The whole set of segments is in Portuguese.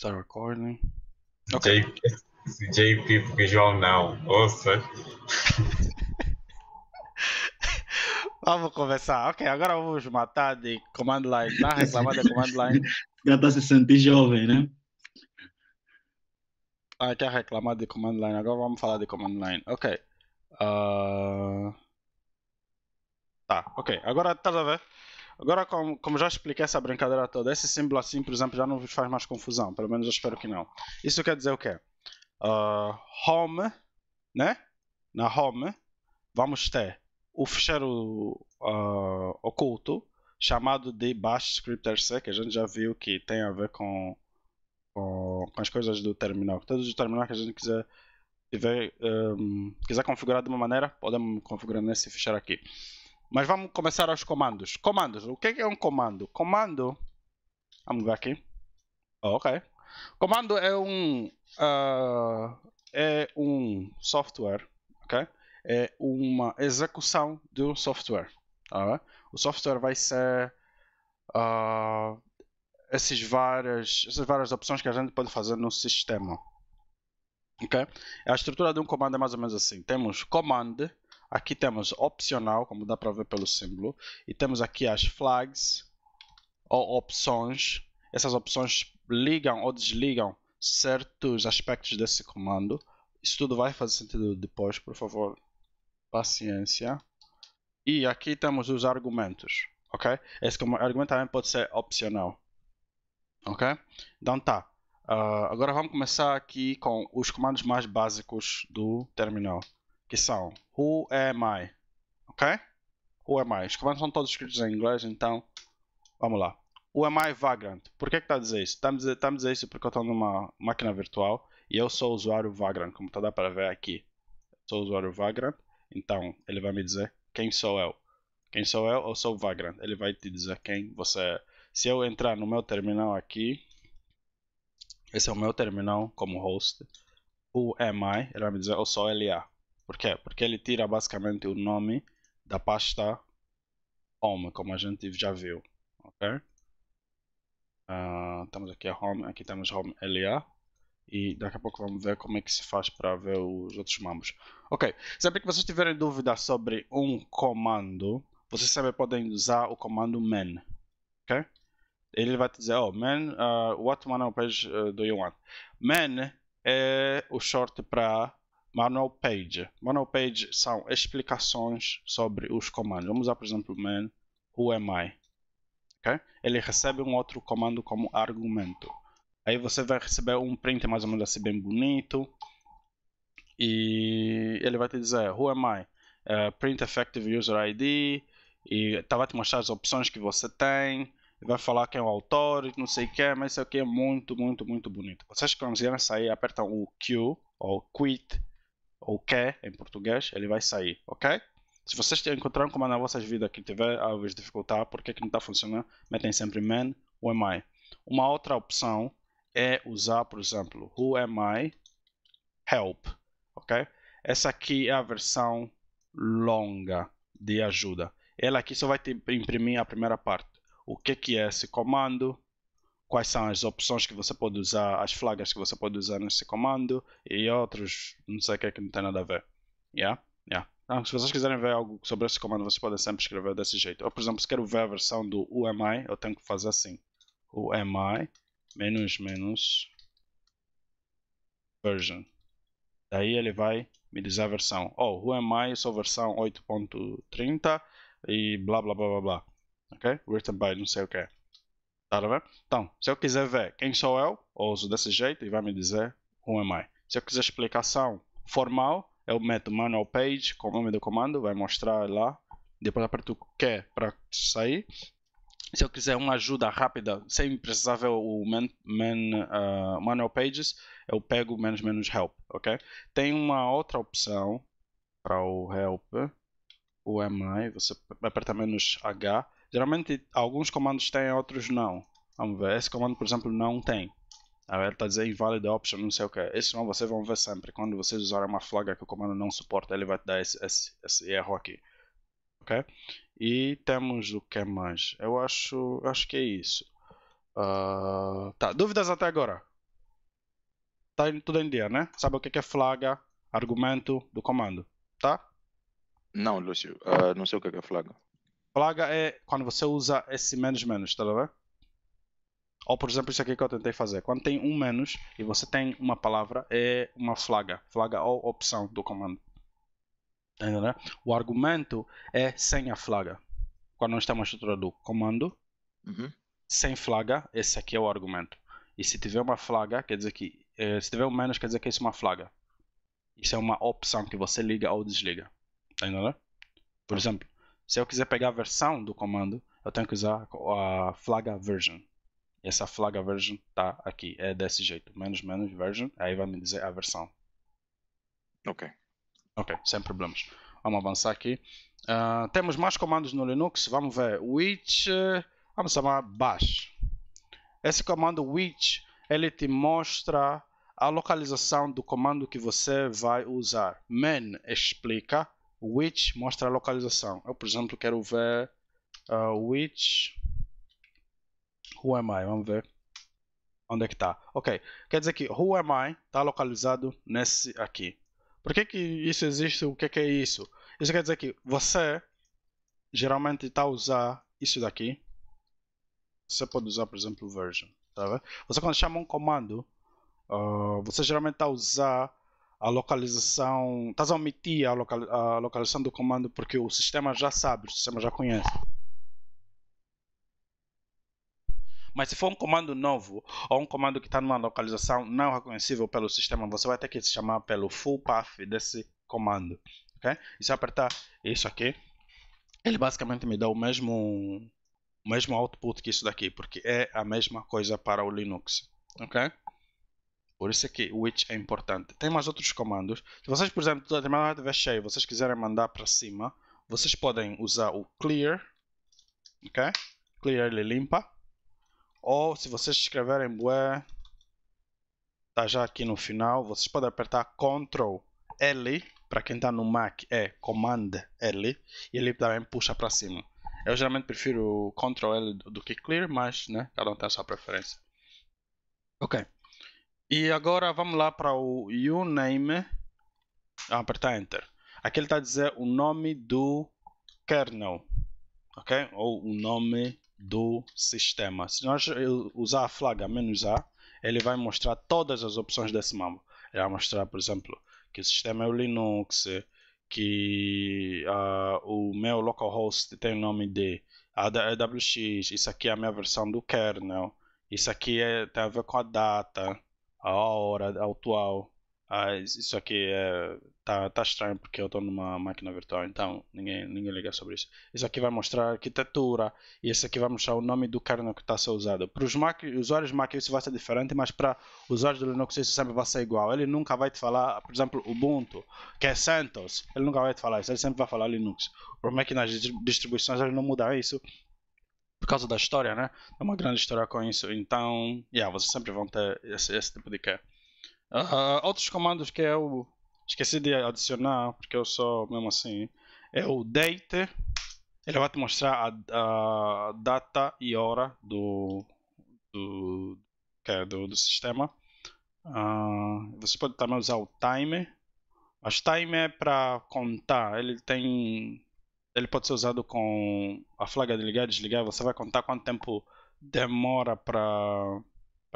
Start recording. JP, JP porque João não. Ouça. vamos começar. Ok, agora vamos matar de command line. Tá reclamada de command line. Já tá se sentindo jovem, né? Ah, quer reclamar de command line. Agora vamos falar de command line. Ok. Uh... Tá, ok. Agora estás a ver? Agora, como, como, já expliquei essa brincadeira toda, esse símbolo assim, por exemplo, já não faz mais confusão. Pelo menos eu espero que não. Isso quer dizer o quê? Uh, home, né? Na home, vamos ter o ficheiro uh, ah, oculto, chamado de Bash Scripter RC, que a gente já viu que tem a ver com, com, com as coisas do terminal. Todos os terminais que a gente quiser, tiver, um, ah, quiser configurar de uma maneira, podemos configurar nesse ficheiro aqui. Mas vamos começar aos comandos. Comandos. O é que é um comando? Comando. Vamos ver aqui. Oh, ok. Comando é um. Uh, é um software. Ok? É uma execução de um software. Tá? O software vai ser. Uh, esses várias, essas várias opções que a gente pode fazer no sistema. ok? A estrutura de um comando é mais ou menos assim: temos command, Aqui temos opcional, como dá para ver pelo símbolo, e temos aqui as flags ou opções. Essas opções ligam ou desligam certos aspectos desse comando. Isso tudo vai fazer sentido depois, por favor, paciência. E aqui temos os argumentos, ok? Esse argumento também pode ser opcional, ok? Então tá. Uh, agora vamos começar aqui com os comandos mais básicos do terminal que são Who am I? Ok? Who am I? Os comandos são todos escritos em inglês, então vamos lá. Who am I Vagrant? Por que é está a dizer isso? Está a, dizendo a dizer isso porque eu estou numa máquina virtual e eu sou usuário Vagrant, como está dá para ver aqui. Sou usuário Vagrant, então ele vai me dizer quem sou eu. Quem sou eu? Eu sou o Vagrant. Ele vai te dizer quem você é. Se eu entrar no meu terminal aqui, esse é o meu terminal como host. Who am I? Ele vai me dizer eu sou LA. Por quê? Porque ele tira basicamente o nome da pasta home, como a gente já viu. Ok? Uh, ah, estamos aqui a home, aqui temos home LA e daqui a pouco vamos ver como é que se faz para ver os outros mambos. Ok, sempre que vocês tiverem dúvida sobre um comando, vocês sempre podem usar o comando man, ok? Ele vai te dizer, oh man, uh, what one page uh, ah, do you want? Man é o short para Manual Page. Manual Page são explicações sobre os comandos. Vamos usar, por exemplo, man, who am I? Okay? Ele recebe um outro comando como argumento. Aí você vai receber um print mais ou menos assim bem bonito. E ele vai te dizer, who am I? Uh, print effective user ID. E tá, vai te mostrar as opções que você tem. Vai falar quem é o autor e não sei o que. Mas isso aqui é muito, muito, muito bonito. Vocês conseguem sair, apertam o Q ou Quit ou quer em português, ele vai sair, ok? Se vocês encontraram como na vossas vidas que tiver a vos dificultar, porque que não está funcionando, metem sempre man ou am I. Uma outra opção é usar, por exemplo, who am I, help, ok? Essa aqui é a versão longa de ajuda. Ela aqui só vai te imprimir a primeira parte. O que, que é esse comando? quais são as opções que você pode usar, as flagas que você pode usar nesse comando e outros, não sei o que, é que não tem nada a ver. Yeah? Yeah. Então, se vocês quiserem ver algo sobre esse comando, vocês podem sempre escrever desse jeito. Eu, por exemplo, se quero ver a versão do UMI, eu tenho que fazer assim. UMI menos menos version. Daí ele vai me dizer a versão. oh, UMI só versão 8.30 e blá blá blá blá blá. Ok? Written by não sei o que. É. Tá a ver? Então, se eu quiser ver quem sou eu, uso desse jeito e vai me dizer who am I. Se eu quiser explicação formal, eu meto manual page com o nome do comando, vai mostrar lá. Depois aperto que para sair. Se eu quiser uma ajuda rápida, sem precisar ver o man, man, uh, manual pages, eu pego menos menos help, ok? Tem uma outra opção para o help, o MI, você aperta menos H. Geralmente alguns comandos têm, outros não. Vamos ver, esse comando, por exemplo, não tem. Ele está dizendo invalid option, não sei o que. Esse não vocês vão ver sempre. Quando vocês usarem uma flag que o comando não suporta, ele vai te dar esse, esse, esse erro aqui. Ok? E temos o que mais? Eu acho, acho que é isso. Uh, tá, dúvidas até agora? Tá indo tudo em dia, né? Sabe o é que é flaga, argumento do comando, tá? Não, Lúcio, uh, não sei o é que é flaga. Flaga é quando você usa esse menos menos, tá vendo? Ou, por exemplo, isso aqui que eu tentei fazer. Quando tem um menos e você tem uma palavra, é uma flaga. Flaga ou opção do comando. Tá Entendeu? O argumento é sem a flaga. Quando nós temos a estrutura do comando, uhum. sem flaga, esse aqui é o argumento. E se tiver uma flaga, quer dizer que. É, se tiver um menos, quer dizer que é isso é uma flaga. Isso é uma opção que você liga ou desliga. Tá Entendeu? Por exemplo, se eu quiser pegar a versão do comando, eu tenho que usar a flaga version essa flag version está aqui. É desse jeito. Menos menos version. Aí vai me dizer a versão. Ok. Ok, sem problemas. Vamos avançar aqui. Uh, temos mais comandos no Linux. Vamos ver. Which. Uh, vamos chamar bash. Esse comando which ele te mostra a localização do comando que você vai usar. Man explica. Which mostra a localização. Eu, por exemplo, quero ver uh, ah, which Who am I? Vamos ver. Onde é que está? Ok, quer dizer que Who am I está localizado nesse aqui. Por que, que isso existe? O que, que é isso? Isso quer dizer que você geralmente está a usar isso daqui. Você pode usar, por exemplo, version. Tá vendo? Você quando chama um comando, uh, você geralmente está a usar a localização, estás a omitir a, local, a localização do comando porque o sistema já sabe, o sistema já conhece. Mas se for um comando novo ou um comando que está numa localização não reconhecível pelo sistema, você vai ter que se chamar pelo full path desse comando. Okay? E se eu apertar isso aqui, ele basicamente me dá o mesmo, o mesmo output que isso daqui, porque é a mesma coisa para o Linux. Okay? Por isso é que o which é importante. Tem mais outros comandos. Se vocês, por exemplo, determinado estiver cheio, vocês quiserem mandar para cima, vocês podem usar o clear, ok? Clear ele limpa. Ou se vocês escreverem bué, tá já aqui no final, vocês podem apertar Ctrl L, para quem está no Mac é Command L, e ele também puxa para cima. Eu geralmente prefiro Ctrl L do que Clear, mas né, cada um tem a sua preferência. Ok. E agora vamos lá para o uname. apertar Enter. Aqui ele está a dizer o nome do kernel. Ok? Ou o nome do sistema. Se nós usar a flaga menos "-a", ele vai mostrar todas as opções desse mapa. Ele vai mostrar, por exemplo, que o sistema é o Linux, que uh, o meu localhost tem o nome de AWX, isso aqui é a minha versão do kernel, isso aqui é, tem a ver com a data, a hora a atual, uh, isso aqui é tá, tá estranho porque eu estou numa máquina virtual, então ninguém, ninguém liga sobre isso. Isso aqui vai mostrar a arquitetura, e esse aqui vai mostrar o nome do kernel que está a ser usado. Para os Mac, usuários Mac isso vai ser diferente, mas para os usuários do Linux isso sempre vai ser igual. Ele nunca vai te falar, por exemplo, Ubuntu, que é CentOS, ele nunca vai te falar isso, ele sempre vai falar Linux. por problema é que nas distribuições ele não muda isso, por causa da história, né? É uma grande história com isso. Então, yeah, vocês sempre vão ter esse, esse tipo de que. Uh, ah, ah, outros comandos que eu é Esqueci de adicionar, porque eu sou mesmo assim. É o date. Ele vai te mostrar a, a data e hora do, do, é, do, do, sistema. Uh, você pode também usar o time. Mas time é para contar. Ele tem. Ele pode ser usado com a flaga de ligar e desligar. Você vai contar quanto tempo demora para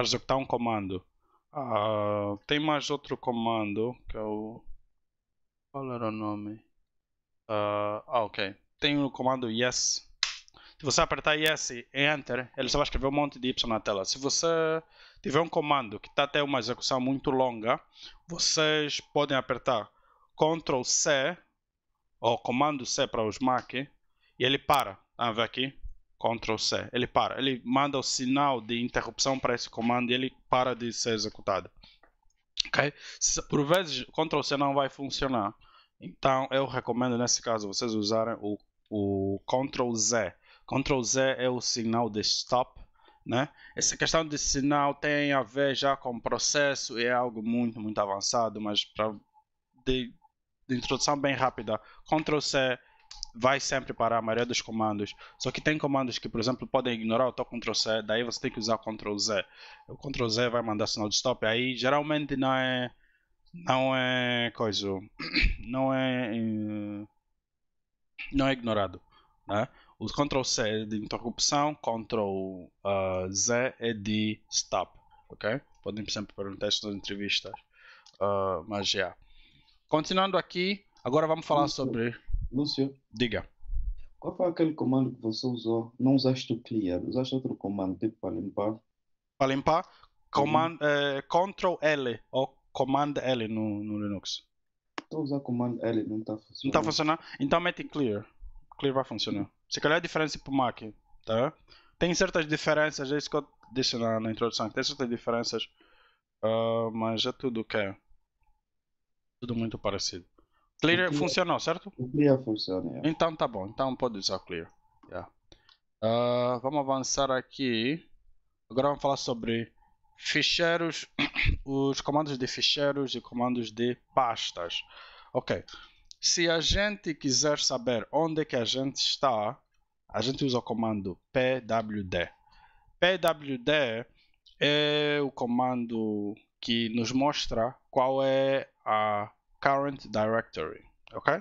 executar um comando. Ah, tem mais outro comando que é o. Qual era o nome? Uh, ah, ok. Tem o comando yes. Se você apertar yes e enter, ele só vai escrever um monte de y na tela. Se você tiver um comando que está até uma execução muito longa, vocês podem apertar Ctrl C ou comando C para os Mac e ele para. Vamos tá ver aqui. Ctrl C. Ele para, ele manda o sinal de interrupção para esse comando e ele para de ser executado. Ok? Por vezes, Ctrl C não vai funcionar. Então, eu recomendo nesse caso vocês usarem o, o Ctrl Z. Ctrl Z é o sinal de stop. Né? Essa questão de sinal tem a ver já com o processo e é algo muito, muito avançado, mas para de, de introdução bem rápida, Ctrl C vai sempre parar a maioria dos comandos. Só que tem comandos que, por exemplo, podem ignorar o teu Ctrl C, daí você tem que usar o Ctrl Z. O Ctrl Z vai mandar sinal de stop, aí geralmente não é. Não é. coisa. Não é. Eh, não é ignorado. Né? O Ctrl C é de interrupção, Ctrl uh, ah, Z é de stop. Ok? Podem sempre perguntar isso nas entrevistas. Uh, mas já. Yeah. Continuando aqui, agora vamos falar sobre Lúcio, Diga. Qual foi aquele comando que você usou? Não usaste o clear, usaste outro comando, tipo para limpar? Para limpar? Command, uhum. eh, Ctrl L ou Command L no, no Linux. Estou a usar Command L, não está funcionando. Não está funcionando? Então mete clear. Clear vai funcionar. Se calhar é diferente para o Mac, tá? Tem certas diferenças, é isso que eu disse na, na introdução, tem certas diferenças, uh, mas é tudo o que é. Tudo muito parecido. Clear, clear funcionou, certo? O clear funciona. Yeah. Então tá bom, então pode usar clear. Yeah. Uh, vamos avançar aqui. Agora vamos falar sobre ficheiros, os comandos de ficheiros e comandos de pastas. Ok. Se a gente quiser saber onde é que a gente está, a gente usa o comando pwd. pwd é o comando que nos mostra qual é a Current Directory, ok?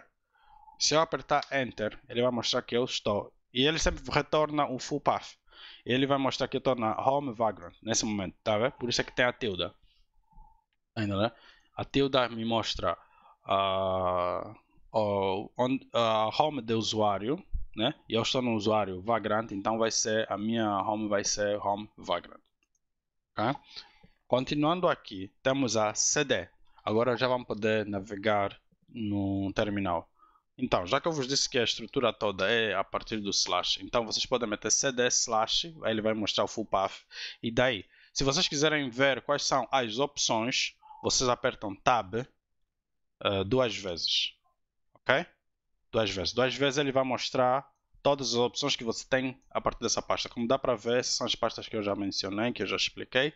Se eu apertar Enter, ele vai mostrar que eu estou. E ele sempre retorna o full path. Ele vai mostrar que eu estou na Home Vagrant nesse momento, tá vendo? Por isso é que tem a tilda. Ainda, né? A tilda me mostra ah, a uh, uh, Home do usuário, né? E eu estou no usuário Vagrant, então vai ser a minha Home vai ser Home Vagrant. Okay? Tá? Continuando aqui, temos a CD. Agora já vão poder navegar no terminal. Então, já que eu vos disse que a estrutura toda é a partir do slash, então vocês podem meter cd slash, aí ele vai mostrar o full path. E daí, se vocês quiserem ver quais são as opções, vocês apertam tab uh, duas vezes. Ok? Duas vezes. Duas vezes ele vai mostrar todas as opções que você tem a partir dessa pasta. Como dá para ver, são as pastas que eu já mencionei, que eu já expliquei.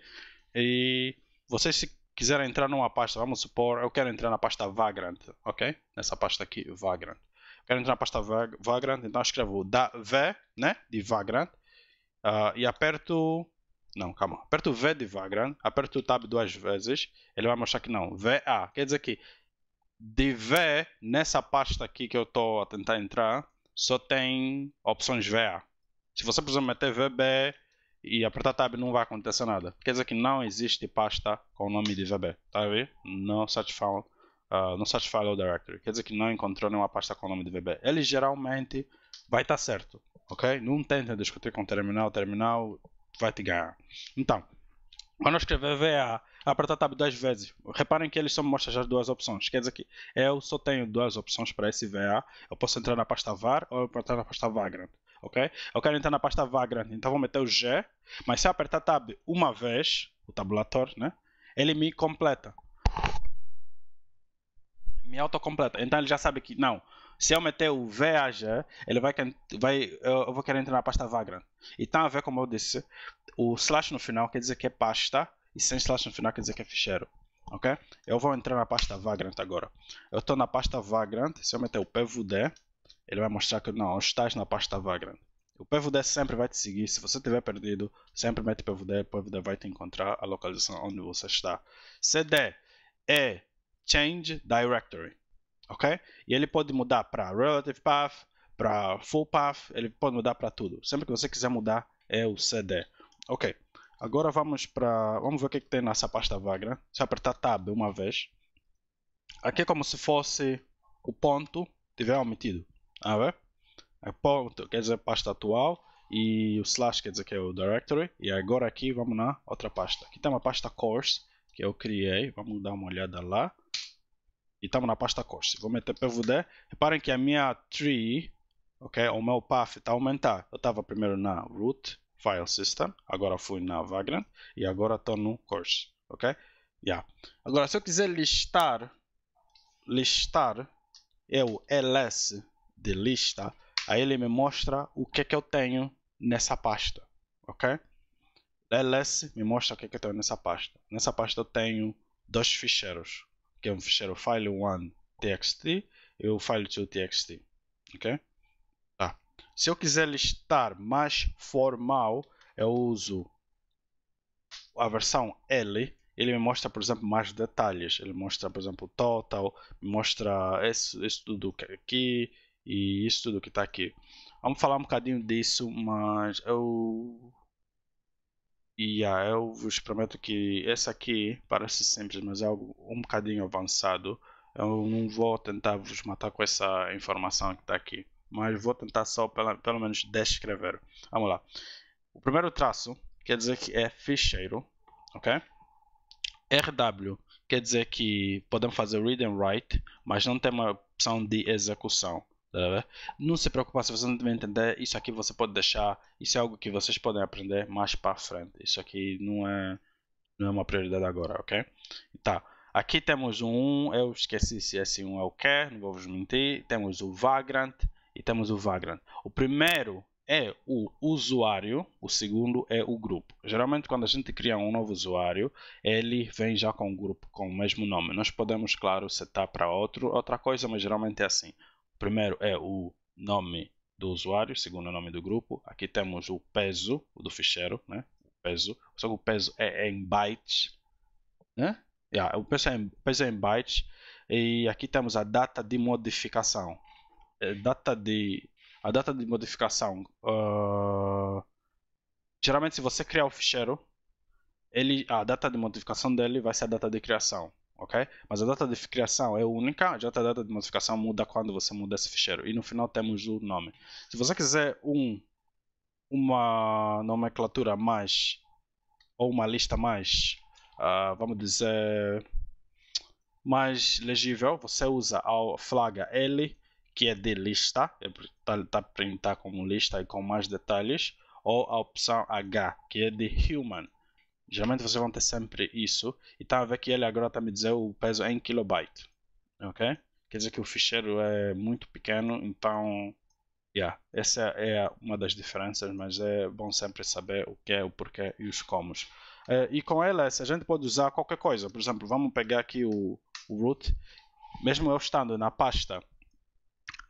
E vocês, se quiser entrar numa pasta, vamos supor, eu quero entrar na pasta Vagrant, ok? Nessa pasta aqui, Vagrant. Eu quero entrar na pasta Vagrant, então eu escrevo da V, né? De Vagrant. Uh, e aperto. Não, calma. Aperto V de Vagrant, aperto o Tab duas vezes. Ele vai mostrar que não. VA. Quer dizer que de V, nessa pasta aqui que eu estou a tentar entrar, só tem opções VA. Se você, precisa meter VB, e apertar tab não vai acontecer nada. Quer dizer que não existe pasta com o nome de VB, tá a ver? Não satisfaz uh, não satisfaz o directory. Quer dizer que não encontrou nenhuma pasta com o nome de VB. Ele geralmente vai estar tá certo, ok? Não tenta discutir com o terminal, o terminal vai te ganhar. Então, quando eu escrever VA, apertar tab duas vezes. Reparem que ele só mostra as duas opções. Quer dizer que eu só tenho duas opções para esse VA. Eu posso entrar na pasta var ou eu posso entrar na pasta vagrant ok? Eu quero entrar na pasta vagrant, então vou meter o G, mas se eu apertar Tab uma vez, o tabulador, né? Ele me completa. Me autocompleta. Então ele já sabe que, não, se eu meter o VAG, ele vai, vai eu vou querer entrar na pasta vagrant. Então, a ver como eu disse, o slash no final quer dizer que é pasta, e sem slash no final quer dizer que é ficheiro ok? Eu vou entrar na pasta Vagrant agora. Eu estou na pasta Vagrant, se eu meter o PVD, ele vai mostrar que não, estás na pasta vagrant. O PVD sempre vai te seguir. Se você tiver perdido, sempre mete PVD. O PVD vai te encontrar a localização onde você está. CD é Change Directory. Ok? E ele pode mudar para Relative Path, para Full Path, ele pode mudar para tudo. Sempre que você quiser mudar, é o CD. Ok. Agora vamos para. Vamos ver o que, que tem nessa pasta vagra. Se apertar Tab uma vez. Aqui é como se fosse o ponto tiver omitido. Ah, é? A ponto quer dizer pasta atual e o slash quer dizer que é o directory. E agora aqui vamos na outra pasta. Aqui tem uma pasta course que eu criei. Vamos dar uma olhada lá. E estamos na pasta course. Vou meter pvd. Reparem que a minha tree, ok, o meu path está a aumentar. Eu estava primeiro na root file system, agora fui na vagrant e agora estou no course, ok? Yeah. Agora se eu quiser listar, listar é o ls de lista, tá? aí ele me mostra o que é que eu tenho nessa pasta, ok? ls me mostra o que é que eu tenho nessa pasta. Nessa pasta eu tenho dois ficheiros, que é um ficheiro file 1txt e o file 2txt ok? Tá. Se eu quiser listar mais formal, eu uso a versão L, ele me mostra, por exemplo, mais detalhes. Ele mostra, por exemplo, total, mostra isso, isso tudo é aqui, e isso tudo que está aqui. Vamos falar um bocadinho disso, mas eu... E yeah, eu vos prometo que essa aqui parece simples, mas é algo um bocadinho avançado. Eu não vou tentar vos matar com essa informação que está aqui, mas vou tentar só pela, pelo menos descrever. Vamos lá. O primeiro traço quer dizer que é ficheiro, ok? RW quer dizer que podemos fazer read and write, mas não tem uma opção de execução. Não se preocupar se você não tiver entender, isso aqui você pode deixar, isso é algo que vocês podem aprender mais para frente. Isso aqui não é, não é uma prioridade agora, ok? Tá. Aqui temos um, eu esqueci se esse um é o que, não vou vos mentir. Temos o Vagrant e temos o Vagrant. O primeiro é o usuário, o segundo é o grupo. Geralmente, quando a gente cria um novo usuário, ele vem já com um grupo com o mesmo nome. Nós podemos, claro, setar para outro, outra coisa, mas geralmente é assim primeiro é o nome do usuário, segundo o nome do grupo. Aqui temos o peso, o do ficheiro, né? O peso, só que o peso é, é em bytes, né? Yeah, o peso é, em, peso é em bytes. E aqui temos a data de modificação. É, data de, a data de modificação. Uh, geralmente, se você criar o ficheiro, ele, a data de modificação dele vai ser a data de criação ok? Mas a data de criação é única, já a data de modificação muda quando você muda esse ficheiro. E no final temos o nome. Se você quiser um, uma nomenclatura mais, ou uma lista mais, uh, vamos dizer, mais legível, você usa a flag L, que é de lista, está é tá, tá printar como lista e com mais detalhes, ou a opção H, que é de human Geralmente vocês vão ter sempre isso. E está a ver que ele agora está me dizer o peso em kilobyte. Ok? Quer dizer que o ficheiro é muito pequeno, então. Yeah, essa é uma das diferenças, mas é bom sempre saber o que é, o porquê e os comos. Eh, e com ela, a gente pode usar qualquer coisa. Por exemplo, vamos pegar aqui o, o root. Mesmo eu estando na pasta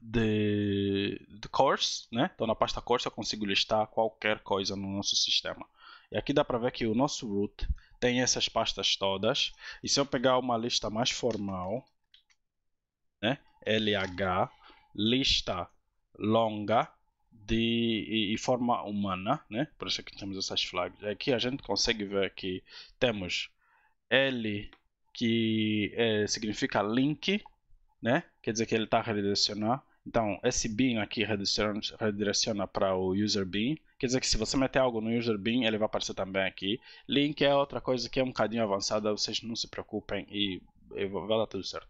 de, de course, né? Então na pasta course eu consigo listar qualquer coisa no nosso sistema. E aqui dá para ver que o nosso root tem essas pastas todas. E se eu pegar uma lista mais formal, né? LH, lista longa de, e, e forma humana, né? Por isso que temos essas flags. Aqui a gente consegue ver que temos L que é, significa link, né? Quer dizer que ele está redirecionado. Então, esse bin aqui redireciona, redireciona para o user bin. Quer dizer que se você meter algo no user bin, ele vai aparecer também aqui. Link é outra coisa que é um bocadinho avançada, vocês não se preocupem e, e vai dar tudo certo.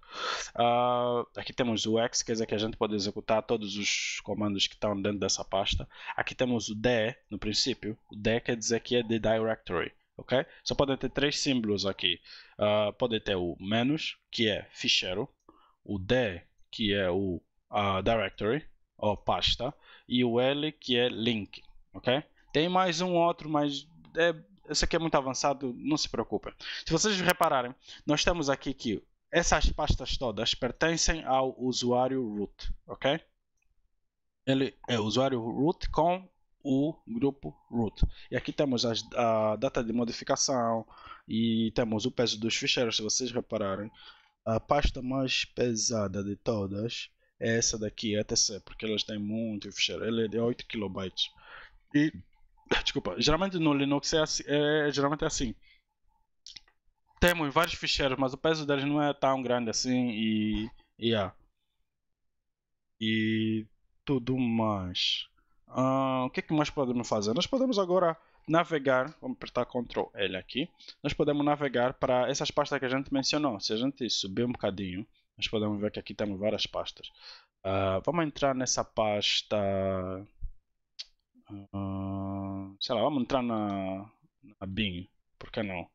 Uh, aqui temos o X, quer dizer que a gente pode executar todos os comandos que estão dentro dessa pasta. Aqui temos o D, no princípio. O D quer dizer que é de directory. ok? Só podem ter três símbolos aqui. Uh, pode ter o menos, que é ficheiro. O D, que é o uh, directory, ou pasta. E o L, que é link ok? Tem mais um outro, mas é, esse aqui é muito avançado, não se preocupe. Se vocês repararem, nós temos aqui que essas pastas todas pertencem ao usuário root, ok? Ele é o usuário root com o grupo root. E aqui temos as, a data de modificação e temos o peso dos ficheiros, se vocês repararem. A pasta mais pesada de todas é essa daqui, ETC, porque elas têm muito ficheiro. Ele é de 8 KB. E, desculpa, geralmente no Linux é, assim, é geralmente é assim. Temos vários ficheiros, mas o peso deles não é tão grande assim e. Yeah. É. E tudo mais. Uh, o que, é que mais podemos fazer? Nós podemos agora navegar, vamos apertar Ctrl L aqui, nós podemos navegar para essas pastas que a gente mencionou. Se a gente subir um bocadinho, nós podemos ver que aqui temos várias pastas. Uh, vamos entrar nessa pasta ah, sei lá, vamos entrar na, na Bin. Por que não?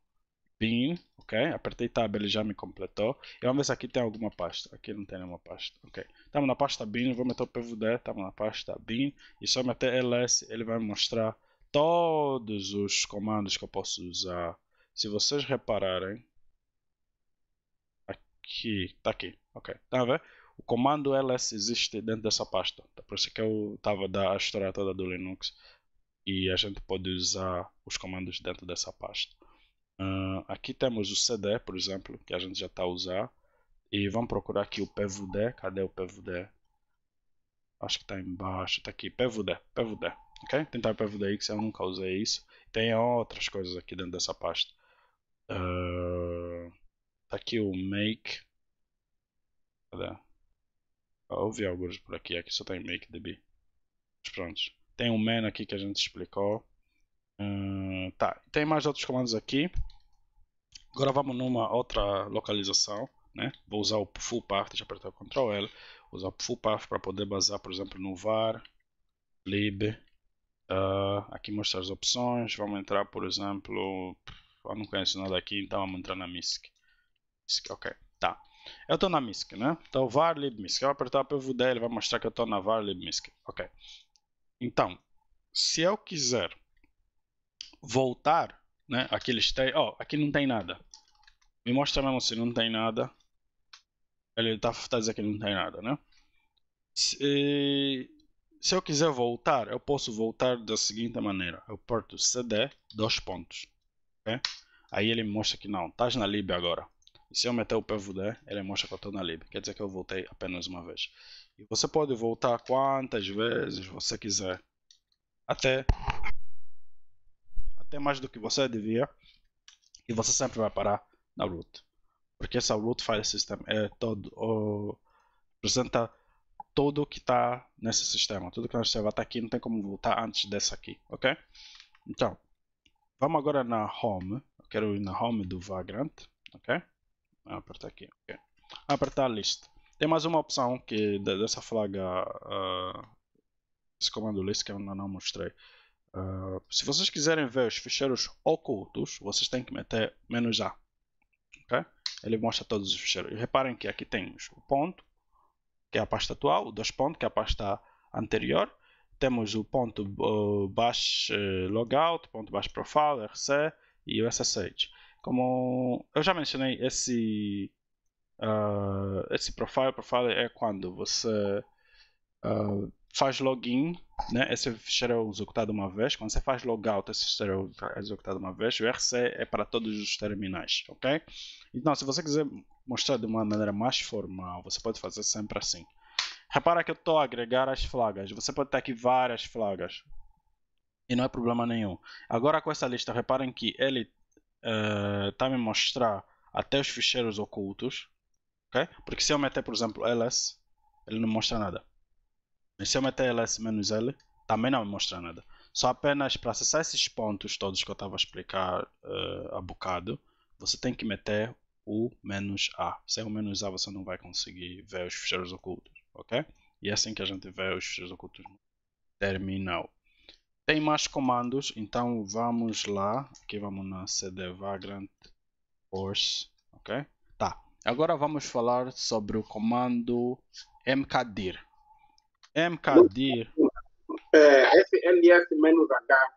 Bin, ok? Apertei Tab, ele já me completou. E vamos ver se aqui tem alguma pasta. Aqui não tem nenhuma pasta, ok? Estamos na pasta Bin, vou meter o PVD, estamos na pasta Bin. E só meter ls, ele vai mostrar todos os comandos que eu posso usar. Se vocês repararem, aqui, tá aqui, ok? Tá a ver? O comando ls existe dentro dessa pasta. Então, por isso é que eu estava da história toda do Linux. E a gente pode usar os comandos dentro dessa pasta. Uh, aqui temos o cd, por exemplo, que a gente já está a usar. E vamos procurar aqui o pvd. Cadê o pvd? Acho que está embaixo. Está aqui, pvd, pvd. Ok? Tentar pvdx, eu nunca usei isso. Tem outras coisas aqui dentro dessa pasta. Está uh, aqui o make. Cadê? Houve alguns por aqui, aqui só tem MakeDB. Mas pronto, tem um man aqui que a gente explicou. Uh, tá, tem mais outros comandos aqui. Agora vamos numa outra localização. Né? Vou usar o full path, deixa eu apertar Ctrl L. Usar o full path para poder basar, por exemplo, no var, lib. Uh, aqui mostra as opções. Vamos entrar, por exemplo, eu não conheço nada aqui, então vamos entrar na MISC. MISC ok, tá. Eu estou na MISC, né? Então, tá var libmisk. Eu apertar para o ele vai mostrar que eu estou na var libmisk. Ok. Então, se eu quiser voltar, né? Aqui eles têm... Oh, aqui não tem nada. Me mostra mesmo se não tem nada. Ele está tá dizendo que não tem nada, né? Se, se eu quiser voltar, eu posso voltar da seguinte maneira. Eu porto cd, dois pontos. Okay? Aí ele me mostra que não, estás na lib agora. E se eu meter o pé ele mostra que eu estou na lib. Quer dizer que eu voltei apenas uma vez. E você pode voltar quantas vezes você quiser. Até, até mais do que você devia. E você sempre vai parar na root. Porque essa root file system é todo, oh, apresenta tudo que está nesse sistema. Tudo que nós sistema está aqui, não tem como voltar antes dessa aqui, ok? Então, vamos agora na home. Eu quero ir na home do Vagrant, ok? Ah, apertar aqui, okay. Ah, apertar list. Tem mais uma opção que dessa flaga, uh, esse comando list que eu ainda não mostrei. Uh, se vocês quiserem ver os ficheiros ocultos, vocês têm que meter menos "-a". Okay? Ele mostra todos os ficheiros. E reparem que aqui temos o ponto, que é a pasta atual, o dois pontos, que é a pasta anterior. Temos o ponto uh, logout, ponto bash profile, rc e o ssh. Como eu já mencionei, esse, uh, esse profile, profile é quando você uh, faz login, né? esse será é executado uma vez. Quando você faz logout, esse será é executado uma vez. O RC é para todos os terminais, ok? Então, se você quiser mostrar de uma maneira mais formal, você pode fazer sempre assim. Repara que eu estou a agregar as flagas. Você pode ter aqui várias flagas. E não é problema nenhum. Agora com essa lista, reparem que ele uh, eh, está a me mostrar até os ficheiros ocultos, ok? Porque se eu meter, por exemplo, ls, ele não mostra nada. E se eu meter ls-l, também não me mostra nada. Só apenas para acessar esses pontos todos que eu estava a explicar uh, há bocado, você tem que meter o menos "-a". Sem é o menos "-a", você não vai conseguir ver os ficheiros ocultos, ok? E é assim que a gente vê os ficheiros ocultos no terminal. Tem mais comandos, então vamos lá. Aqui vamos na CD Vagrant Force, ok? Tá, agora vamos falar sobre o comando mkdir. mkdir... É, menos h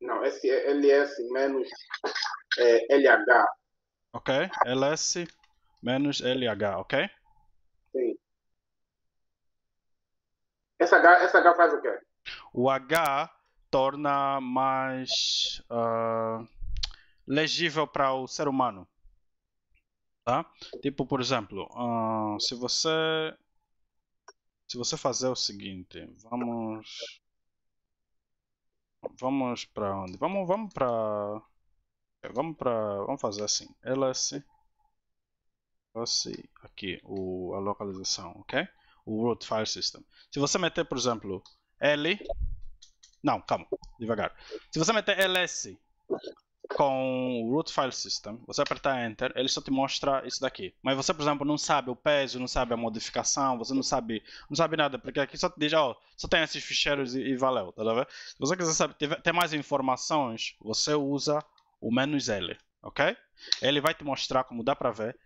Não, ls SLS-LH. É, ok, LS-LH, menos ok? Sim. Essa H, essa H faz o quê? O H torna mais uh, legível para o ser humano. Tá? Tipo, por exemplo, uh, se você se você fazer o seguinte, vamos vamos para onde? Vamos vamos para é, vamos para vamos fazer assim, ls assim, aqui o a localização, ok? O root file system. Se você meter, por exemplo, l não, calma, devagar. Se você meter ls com root file system, você apertar enter, ele só te mostra isso daqui. Mas você, por exemplo, não sabe o peso, não sabe a modificação, você não sabe, não sabe nada, porque aqui só te diz, ó, oh, só tem esses ficheiros e, e valeu, tá vendo? Se você quiser saber, ter, ter mais informações, você usa o menos "-l", ok? Ele vai te mostrar, como dá para ver,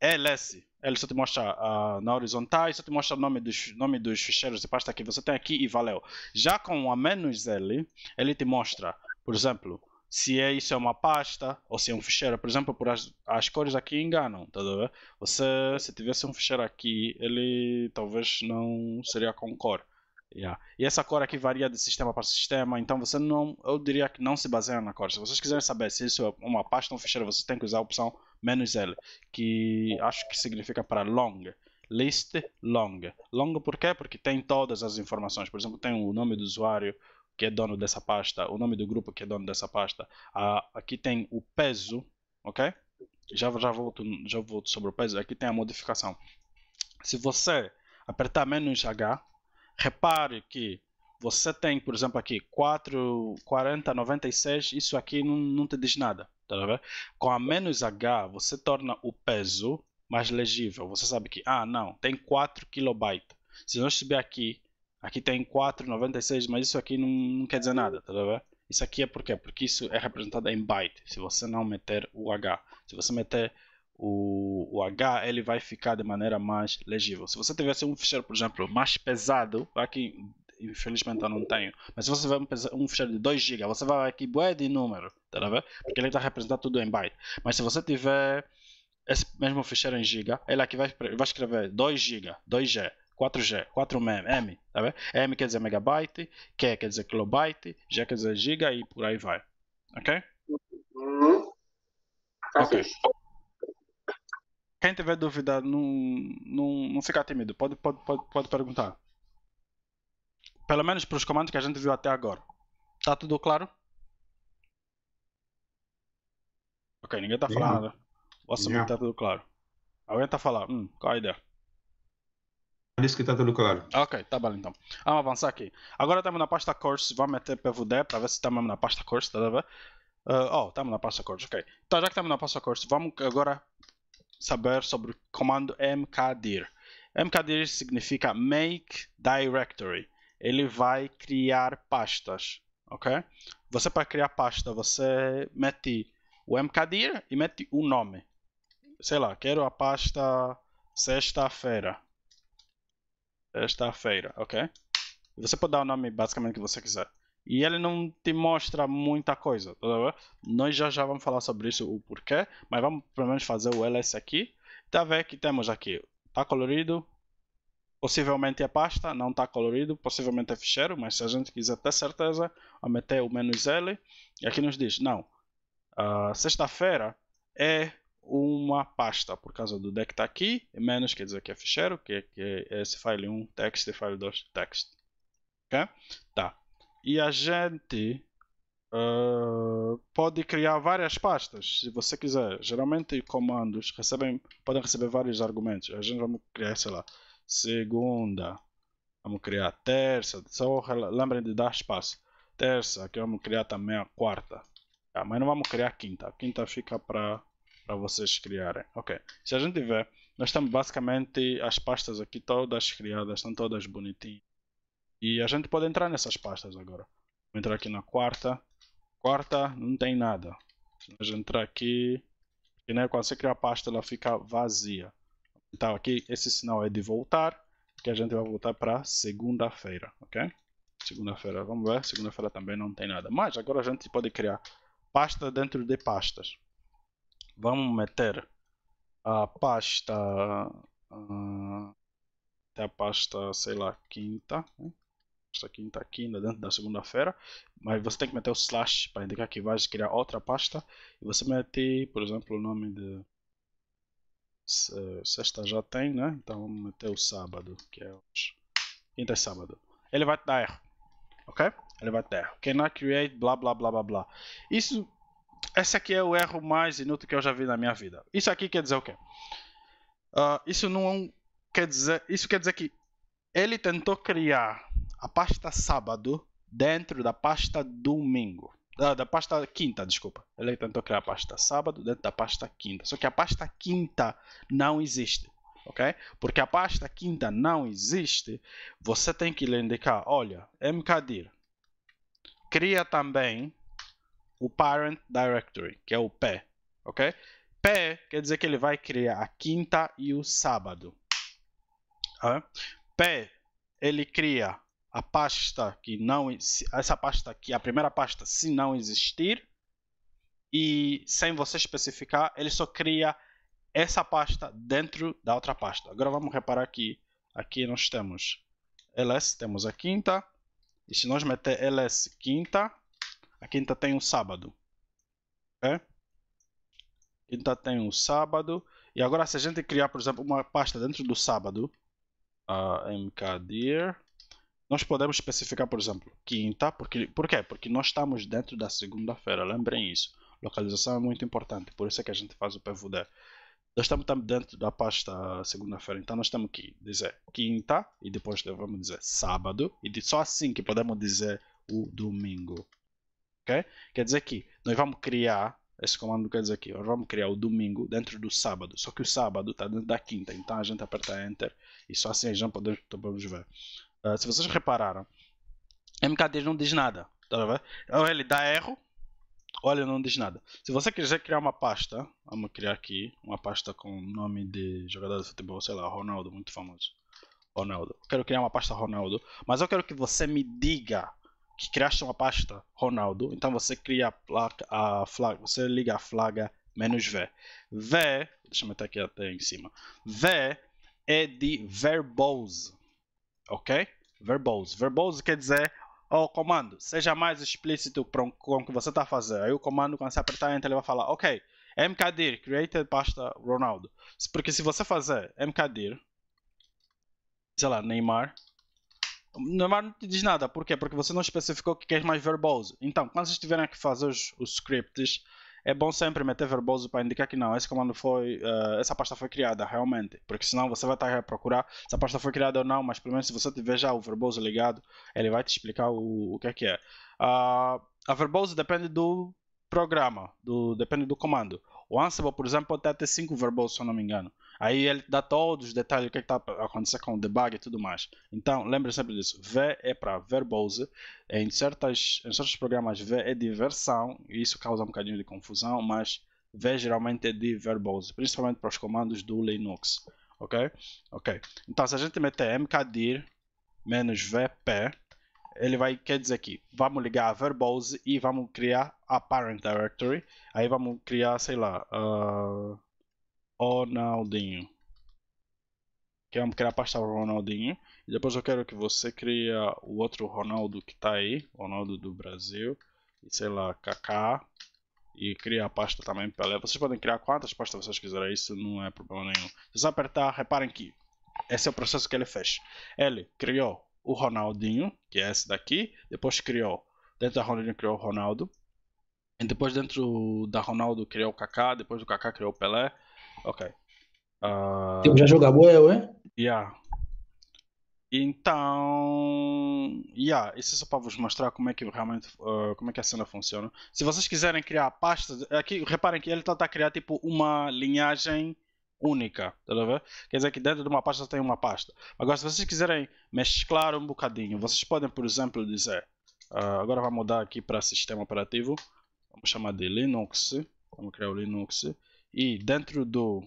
é, ls. É, ele só te mostra uh, na horizontal e só te mostra o nome dos, nome dos ficheiros de pasta que você tem aqui e valeu. Já com a menos L, ele te mostra, por exemplo, se é, isso é uma pasta ou se é um ficheiro. Por exemplo, por as, as cores aqui enganam, tá vendo? Você, se tivesse um ficheiro aqui, ele talvez não seria com cor. Yeah. E essa cor aqui varia de sistema para sistema, então você não, eu diria que não se baseia na cor. Se vocês quiserem saber se isso é uma pasta ou um ficheiro, vocês têm que usar a opção menos "-l", que acho que significa para long, list long. Long por quê? Porque tem todas as informações. Por exemplo, tem o nome do usuário que é dono dessa pasta, o nome do grupo que é dono dessa pasta. Ah, aqui tem o peso, ok? Já já volto, já volto sobre o peso. Aqui tem a modificação. Se você apertar menos "-h", repare que você tem, por exemplo, aqui 4, 40, 96, isso aqui não, não te diz nada. Tá a ver? Com a menos H, você torna o peso mais legível. Você sabe que, ah, não, tem 4 KB. Se nós estiver aqui, aqui tem 4,96, mas isso aqui não, não, quer dizer nada, tá a ver? Isso aqui é por quê? Porque isso é representado em byte, se você não meter o H. Se você meter o, o H ele vai ficar de maneira mais legível. Se você tivesse um ficheiro, por exemplo, mais pesado, aqui infelizmente eu não tenho, mas se você tiver um, um ficheiro de 2 GB, você vai aqui bué de número, tá vendo Porque ele está representando tudo em byte. Mas se você tiver esse mesmo ficheiro em giga, ele aqui vai, vai escrever 2 giga, 2G, 4G, 4M, M, tá vendo? M quer dizer megabyte, Q quer dizer kilobyte, G quer dizer giga e por aí vai. Ok? Uhum. Tá ok quem tiver dúvida, não, não, não fica tímido. Pode, pode, pode, pode perguntar. Pelo menos para os comandos que a gente viu até agora. tá tudo claro? Ok, ninguém está falando nada. Vou assumir tá tudo claro. Alguém está falando? Hum, qual a ideia? Disse que está tudo claro. Ok, tá bom então. Vamos avançar aqui. Agora estamos na pasta course. Vamos meter PVD para ver se estamos na pasta course, tá vendo? Uh, oh, estamos na pasta course, ok. Então já que estamos na pasta course, vamos agora saber sobre o comando mkdir. mkdir significa Make Directory. Ele vai criar pastas, ok? Você para criar pasta, você mete o mkdir e mete o nome. Sei lá, quero a pasta sexta-feira. Sexta-feira, ok? Você pode dar o nome basicamente que você quiser. E ele não te mostra muita coisa, tá Nós já já vamos falar sobre isso, o porquê, mas vamos pelo menos fazer o ls aqui. Tá ver que temos aqui, tá colorido, possivelmente é pasta, não tá colorido, possivelmente é ficheiro, mas se a gente quiser ter certeza, vamos meter o menos "-l", e aqui nos diz, não, uh, sexta-feira é uma pasta por causa do deck tá aqui, menos quer dizer que é ficheiro, que, que é esse file 1 text e file 2 text. Ok? Tá e a gente uh, pode criar várias pastas, se você quiser. Geralmente comandos recebem, podem receber vários argumentos. A gente vai criar, sei lá, segunda, vamos criar terça, só lembrem de dar espaço. Terça, aqui vamos criar também a quarta. Ah, mas não vamos criar a quinta. A quinta fica para vocês criarem. Ok. Se a gente ver, nós temos basicamente as pastas aqui todas criadas, estão todas bonitinhas. E a gente pode entrar nessas pastas agora. Vou entrar aqui na quarta. Quarta não tem nada. Se gente entrar aqui, e, né, quando você cria a pasta ela fica vazia. Então aqui esse sinal é de voltar, que a gente vai voltar para segunda-feira, ok? Segunda-feira, vamos ver, segunda-feira também não tem nada. Mas agora a gente pode criar pasta dentro de pastas. Vamos meter a pasta ah, até a pasta, sei lá, quinta. Né? está quinta quinta dentro da segunda-feira, mas você tem que meter o slash para indicar que vai criar outra pasta e você mete, por exemplo, o nome de sexta já tem, né? Então vamos meter o sábado, que é hoje. quinta e é sábado. Ele vai te dar erro, ok? Ele vai te dar erro. Cannot create, blá blá blá blá blá. Isso, esse aqui é o erro mais inútil que eu já vi na minha vida. Isso aqui quer dizer o quê? Uh, isso não quer dizer, isso quer dizer que ele tentou criar a pasta sábado dentro da pasta domingo. Da, da pasta quinta, desculpa. Ele tentou criar a pasta sábado dentro da pasta quinta. Só que a pasta quinta não existe. ok? Porque a pasta quinta não existe, você tem que lhe indicar: olha, mkdir, cria também o parent directory, que é o P. ok? P quer dizer que ele vai criar a quinta e o sábado. P ele cria a pasta que não essa pasta aqui, a primeira pasta, se não existir e sem você especificar, ele só cria essa pasta dentro da outra pasta. Agora vamos reparar que aqui nós temos ls, temos a quinta, e se nós meter ls quinta, a quinta tem o um sábado. Okay? Quinta tem o um sábado. E agora se a gente criar, por exemplo, uma pasta dentro do sábado, uh, ah, mkdir, nós podemos especificar, por exemplo, quinta, porque, por quê? Porque nós estamos dentro da segunda-feira, lembrem isso. Localização é muito importante, por isso é que a gente faz o PVD. Nós estamos dentro da pasta segunda-feira, então nós temos que dizer quinta e depois vamos dizer sábado, e só assim que podemos dizer o domingo. Okay? Quer dizer que nós vamos criar esse comando quer dizer que nós vamos criar o domingo dentro do sábado, só que o sábado está dentro da quinta, então a gente aperta enter e só assim a gente podemos ver. Ah, se vocês repararam, MKD não diz nada. Tá vendo? Ou então, ele dá erro, ou ele não diz nada. Se você quiser criar uma pasta, vamos criar aqui uma pasta com nome de jogador de futebol, sei lá, Ronaldo, muito famoso. Ronaldo. Quero criar uma pasta Ronaldo, mas eu quero que você me diga que criaste uma pasta Ronaldo. Então você cria a placa, a flag, você liga a flaga menos "v". "v", deixa eu meter aqui até em cima. "v" é de verbose, ok? verbose. Verbose quer dizer, o oh, comando, seja mais explícito com o que você está fazendo. Aí o comando, quando você apertar Enter, ele vai falar, ok, mkdir, create pasta Ronaldo. Porque se você fazer mkdir, sei lá, Neymar, Neymar não te diz nada, por quê? Porque você não especificou que quer mais verbose. Então, quando vocês tiverem que fazer os, os scripts, é bom sempre meter verboso para indicar que não, esse comando foi, uh, essa pasta foi criada realmente, porque senão você vai estar tá a procurar se a pasta foi criada ou não, mas pelo menos se você tiver já o verboso ligado, ele vai te explicar o, o que é que é. Uh, a verboso depende do programa, do, depende do comando. O Ansible, por exemplo, pode até ter 5 verbos, se eu não me engano. Aí ele dá todos os detalhes, o que é está acontecendo com o debug e tudo mais. Então, lembre sempre disso. V é para verbose. Em, certas, em certos programas, V é versão E isso causa um bocadinho de confusão, mas V geralmente é de verbose. Principalmente para os comandos do Linux. Ok? Ok. Então, se a gente meter mkdir menos vp, ele vai, quer dizer que vamos ligar a verbose e vamos criar a parent directory. Aí vamos criar, sei lá... Uh Ronaldinho. Que vamos criar a pasta Ronaldinho. E depois eu quero que você crie o outro Ronaldo que está aí, Ronaldo do Brasil, e sei lá, Kaká, e cria a pasta também Pelé. Vocês podem criar quantas pastas vocês quiserem, isso não é problema nenhum. Vocês apertar, reparem que esse é o processo que ele fez. Ele criou o Ronaldinho, que é esse daqui, depois criou, dentro da Ronaldinho criou o Ronaldo, e depois dentro da Ronaldo criou o Kaká, depois do Kaká criou o Pelé, Ok. Uh... Tipo, já joga eu, é? Yeah. Então, yeah, isso é só para vos mostrar como é que realmente uh, como é que a cena funciona. Se vocês quiserem criar pastas, aqui reparem que ele está a criar tipo uma linhagem única, tá ver? Quer dizer que dentro de uma pasta tem uma pasta. Agora, se vocês quiserem mesclar um bocadinho, vocês podem, por exemplo, dizer, uh, agora vai mudar aqui para sistema operativo, vamos chamar de Linux, vamos criar o Linux e dentro do.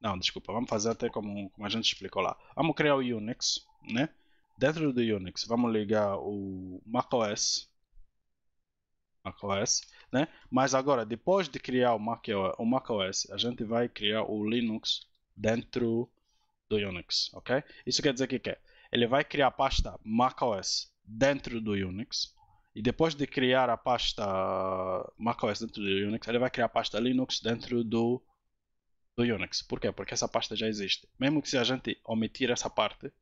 Não, desculpa, vamos fazer até como, como a gente explicou lá. Vamos criar o Unix, né? Dentro do Unix, vamos ligar o macOS. macOS, né? Mas agora, depois de criar o, Mac, o macOS, a gente vai criar o Linux dentro do Unix, ok? Isso quer dizer que quer? É? Ele vai criar a pasta macOS dentro do Unix, e depois de criar a pasta macOS dentro do Unix, ele vai criar a pasta Linux dentro do do Unix. Porquê? Porque essa pasta já existe. Mesmo que se a gente omitir essa parte,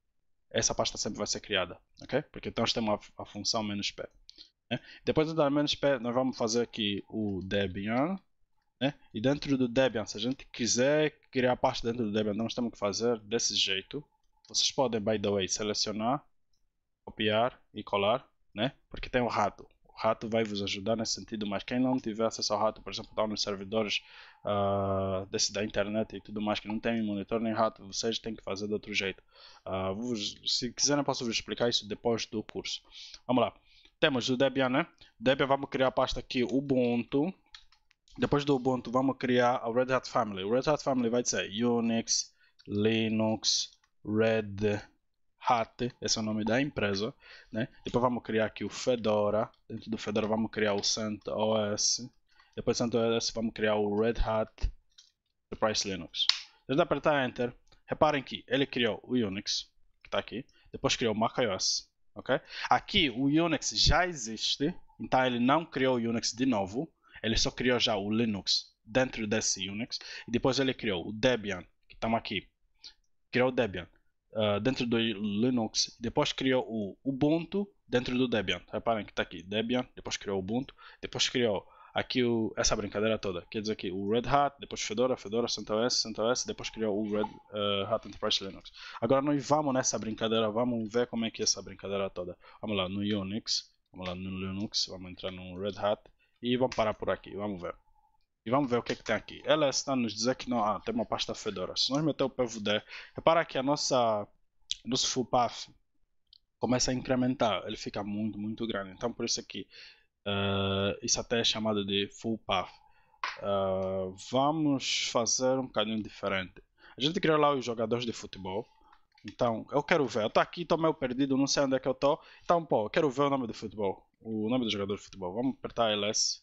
essa pasta sempre vai ser criada, ok? Porque então temos a, a função menos "-p". Né? Depois do dar menos "-p", nós vamos fazer aqui o Debian, né? E dentro do Debian, se a gente quiser criar a pasta dentro do Debian, nós temos que fazer desse jeito. Vocês podem, by the way, selecionar, copiar e colar, né? Porque tem o rato rato vai vos ajudar nesse sentido, mas quem não tiver acesso ao rato, por exemplo, está nos servidores uh, desse da internet e tudo mais, que não tem monitor nem rato, vocês têm que fazer de outro jeito. Uh, vos, se quiserem, posso vos explicar isso depois do curso. Vamos lá. Temos o Debian, né? Debian, vamos criar a pasta aqui, Ubuntu. Depois do Ubuntu, vamos criar a Red Hat Family. O Red Hat Family vai ser Unix, Linux, Red Hat, esse é o nome da empresa, né? Depois vamos criar aqui o Fedora, dentro do Fedora vamos criar o CentOS, depois do CentOS vamos criar o Red Hat Enterprise Linux. Depois de apertar Enter, reparem que ele criou o Unix, que está aqui, depois criou o macOS, ok? Aqui o Unix já existe, então ele não criou o Unix de novo, ele só criou já o Linux dentro desse Unix, e depois ele criou o Debian, que estamos aqui, criou o Debian uh, dentro do Linux, depois criou o Ubuntu dentro do Debian. Reparem que está aqui Debian, depois criou o Ubuntu, depois criou aqui o, essa brincadeira toda. Quer dizer que o Red Hat, depois Fedora, Fedora, CentOS, CentOS, depois criou o Red uh, Hat Enterprise Linux. Agora nós vamos nessa brincadeira, vamos ver como é que é essa brincadeira toda. Vamos lá no Unix, vamos lá no Linux, vamos entrar no Red Hat e vamos parar por aqui, vamos ver. E vamos ver o que, é que tem aqui. Ela está nos dizer que não ah, tem uma pasta Fedora. Se nós meter o PVD, repara que a nossa, nosso full path começa a incrementar. Ele fica muito, muito grande. Então, por isso aqui, uh, isso até é chamado de full path. Uh, vamos fazer um bocadinho diferente. A gente criou lá os jogadores de futebol. Então, eu quero ver. Eu tô aqui, tô meio perdido, não sei onde é que eu tô. Então, pô, eu quero ver o nome do futebol. O nome do jogador de futebol. Vamos apertar LS.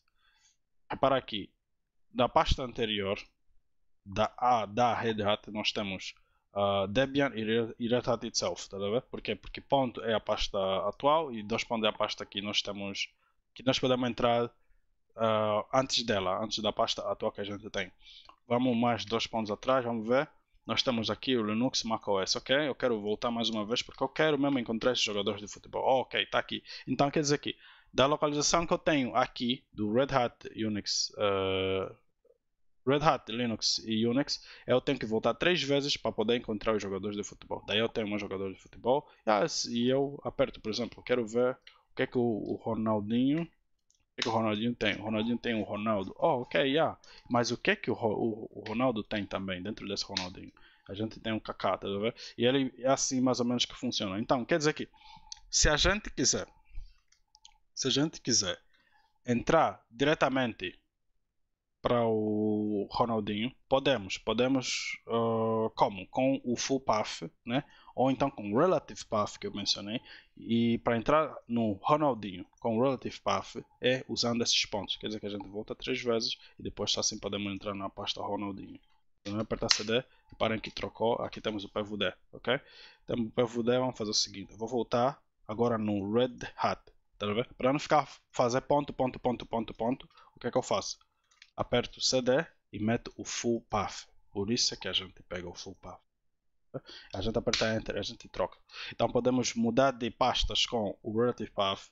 Repara aqui da pasta anterior da A da Red Hat nós temos uh, Debian e Red Hat itself, tá a ver? Porquê? Porque ponto é a pasta atual e dois pontos é a pasta que nós temos, que nós podemos entrar uh, antes dela, antes da pasta atual que a gente tem. Vamos mais dois pontos atrás, vamos ver. Nós temos aqui o Linux macOS, ok? Eu quero voltar mais uma vez porque eu quero mesmo encontrar esses jogadores de futebol. Oh, ok, está aqui. Então quer dizer que da localização que eu tenho aqui do Red Hat Unix uh, Red Hat, Linux e Unix, é eu tenho que voltar três vezes para poder encontrar os jogadores de futebol. Daí eu tenho um jogador de futebol ah, e eu aperto, por exemplo, quero ver o que é que o Ronaldinho, o que, é que o Ronaldinho tem. O Ronaldinho tem o Ronaldo. Oh, ok, yeah. Mas o que é que o, o, o Ronaldo tem também dentro desse Ronaldinho? A gente tem um Kaká, tá vendo? E ele é assim mais ou menos que funciona. Então, quer dizer que se a gente quiser, se a gente quiser entrar diretamente para o Ronaldinho, podemos, podemos uh, como? Com o full path, né? ou então com o relative path que eu mencionei, e para entrar no Ronaldinho com o relative path é usando esses pontos, quer dizer que a gente volta três vezes e depois só assim podemos entrar na pasta Ronaldinho. Então, apertar CD, reparem que trocou, aqui temos o PVD, ok? Temos então, o PVD, vamos fazer o seguinte, eu vou voltar agora no Red Hat, tá Para não ficar fazer ponto, ponto, ponto, ponto, ponto, o que é que eu faço? aperto o CD e meto o full path. Por isso é que a gente pega o full path. A gente aperta Enter, a gente troca. Então podemos mudar de pastas com o relative path,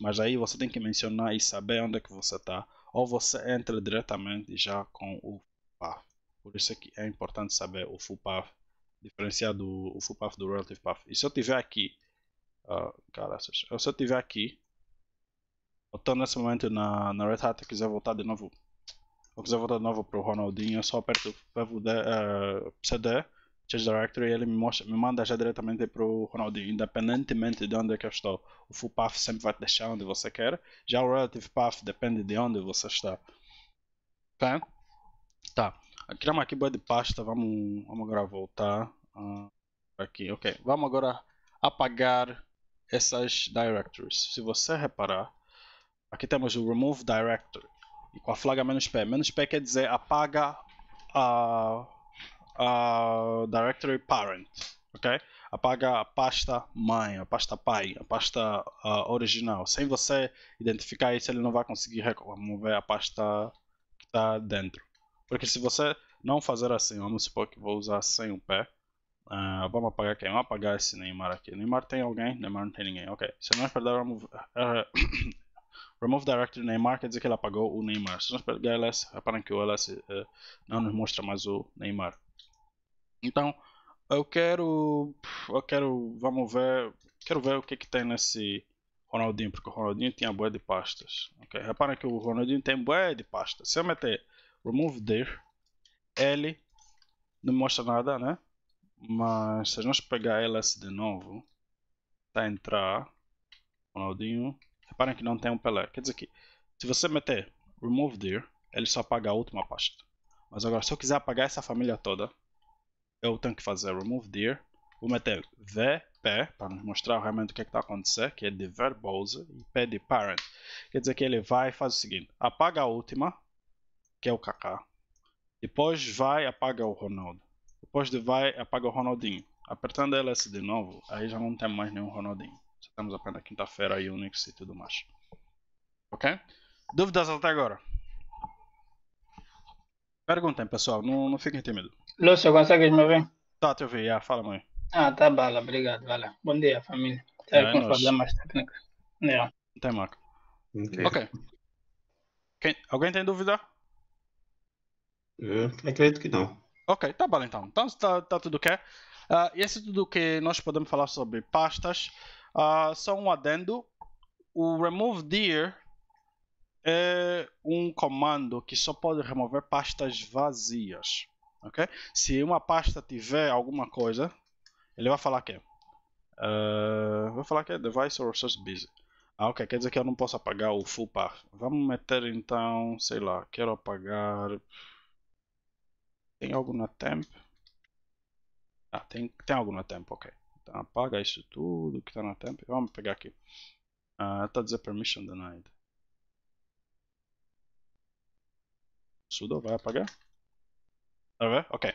mas aí você tem que mencionar e saber onde é que você está. Ou você entra diretamente já com o path. Por isso é que é importante saber o full path, diferenciar do, o full path do relative path. E se eu tiver aqui, uh, cara, se eu tiver aqui, eu estou nesse momento na, na Red Hat e quiser voltar de novo ou quiser voltar de novo pro Ronaldinho, eu só aperto uh, eh, CD, Change Directory, e ele me, mostra, me manda já diretamente pro Ronaldinho, independentemente de onde é que eu estou. O full path sempre vai te deixar onde você quer, já o relative path depende de onde você está. Tá? Tá. Aqui na boa de pasta, vamos, vamos agora voltar uh, aqui. Ok, vamos agora apagar essas directories. Se você reparar, aqui temos o remove directory. E com a flaga menos P. Menos P quer dizer apaga a, a directory parent. Ok? Apaga a pasta mãe, a pasta pai, a pasta uh, original. Sem você identificar isso, ele não vai conseguir remover a pasta que está dentro. Porque se você não fazer assim, vamos supor que vou usar sem o pé. Uh, vamos apagar quem? Vamos apagar esse Neymar aqui. Neymar tem alguém? Neymar não tem ninguém. Ok. Se nós perdermos. Uh, Remove Directory Neymar quer dizer que ele apagou o Neymar. Se nós pegar ls, reparem que o ls uh, eh, não nos mostra mais o Neymar. Então, eu quero, eu quero, vamos ver, quero ver o que é que tem nesse Ronaldinho, porque o Ronaldinho tinha boé de pastas. Okay? Reparem que o Ronaldinho tem boé de pasta. Se eu meter remove there, L não mostra nada, né? Mas se nós pegar ls de novo, tá entrar Ronaldinho Reparem que não tem um Pelé. Quer dizer que se você meter remove dir, ele só apaga a última pasta. Mas agora, se eu quiser apagar essa família toda, eu tenho que fazer remove dir, vou meter vp para nos mostrar realmente o que é está acontecendo, que é de verbose e p de parent. Quer dizer que ele vai e faz o seguinte, apaga a última, que é o Kaká, depois vai e apaga o Ronaldo, depois de vai apaga o Ronaldinho. Apertando LS de novo, aí já não tem mais nenhum Ronaldinho estamos apenas quinta-feira aí Unix e tudo mais. Ok? Dúvidas até agora? Perguntem, pessoal, não, não fiquem tímidos. Lúcio, consegue me ouvir? Tá, te ouvi, ah, fala, mãe. Ah, tá bala, obrigado, valeu. Bom dia, família. Tá é, com nós. problemas técnicos. Não Até, Marco. Ok. okay. Quem, alguém tem dúvida? Eu acredito que não. Ok, tá bom então. Então tá, tá tudo que é. Uh, esse é tudo que nós podemos falar sobre pastas. Ah, só um adendo. O remove dir é um comando que só pode remover pastas vazias. Okay? Se uma pasta tiver alguma coisa, ele vai falar que uh, vai falar que é device or resource busy. Ah, ok, quer dizer que eu não posso apagar o full path. Vamos meter então, sei lá, quero apagar. Tem algo na temp? Ah, tem, tem algo na temp, ok. Tá, apaga isso tudo que está na temp. Vamos pegar aqui. Está ah, uh, dizer permission denied. Sudo vai apagar? Tá vendo? Ok.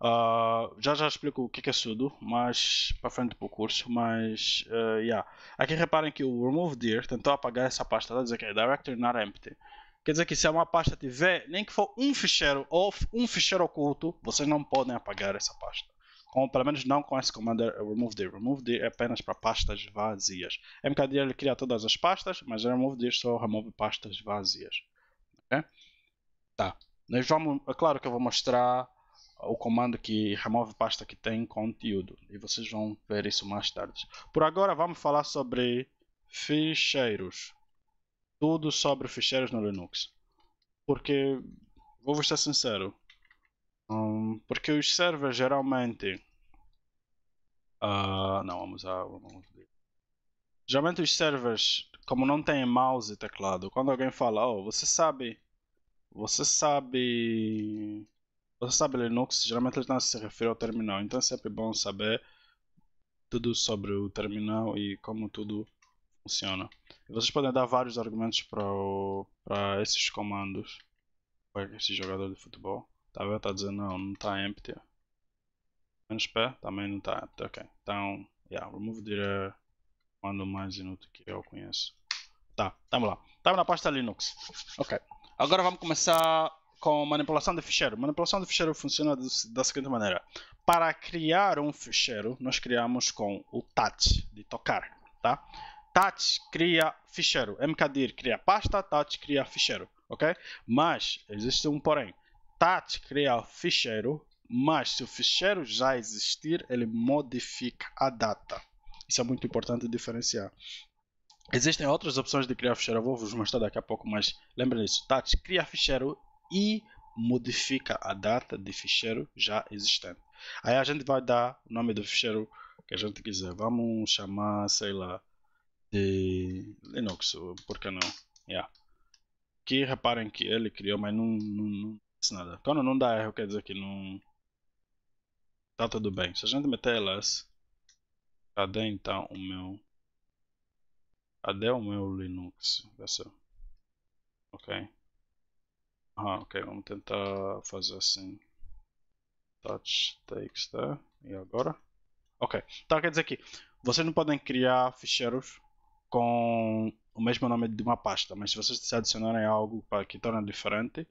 Uh, já já explico o que é sudo, mas para frente para o curso, mas uh, yeah. aqui reparem que o remove dir tentou apagar essa pasta, está a dizer que é directory not empty. Quer dizer que se é uma pasta tiver, nem que for um ficheiro ou um ficheiro oculto, vocês não podem apagar essa pasta com, pelo menos não com esse comando é remove dir. Remove dir é apenas para pastas vazias. É MKDir ele cria todas as pastas, mas é remove dir só remove pastas vazias. Okay? Tá. Nós vamos, é claro que eu vou mostrar o comando que remove pasta que tem conteúdo e vocês vão ver isso mais tarde. Por agora vamos falar sobre ficheiros. Tudo sobre ficheiros no Linux. Porque vou ser sincero, um, porque os servers geralmente. Uh, não, vamos a. Vamos ver. Geralmente os servers, como não têm mouse e teclado, quando alguém fala, oh, você sabe. Você sabe. Você sabe Linux, geralmente eles não se referem ao terminal, então é sempre bom saber tudo sobre o terminal e como tudo funciona. E vocês podem dar vários argumentos para esses comandos para esse jogador de futebol. Está vendo? Tá dizendo não, não está empty. Menos pé? Também não está empty. Ok. Então, yeah, remove dire, Mando uh, mais inútil que eu conheço. Tá, tamo lá. Tamo na pasta Linux. Ok. Agora vamos começar com manipulação de ficheiro. Manipulação de ficheiro funciona da seguinte maneira. Para criar um ficheiro, nós criamos com o touch, de tocar, tá? Touch cria ficheiro. mkdir cria pasta, touch cria ficheiro, ok? Mas, existe um porém. Tat cria o ficheiro, mas se o ficheiro já existir, ele modifica a data. Isso é muito importante diferenciar. Existem outras opções de criar ficheiro, eu vou vos mostrar daqui a pouco, mas lembrem disso. Tat cria ficheiro e modifica a data de ficheiro já existente. Aí a gente vai dar o nome do ficheiro que a gente quiser. Vamos chamar, sei lá, de Linux, por que não? Yeah. Que reparem que ele criou, mas não, não, não nada. Quando não dá erro, quer dizer que não. Tá tudo bem. Se a gente meter ls. Cadê então o meu. Cadê o meu Linux? pessoal Ok. Ah, ok. Vamos tentar fazer assim. Touch txt. E agora? Ok. Então quer dizer que vocês não podem criar ficheiros com o mesmo nome de uma pasta, mas se vocês adicionarem algo para que torna diferente,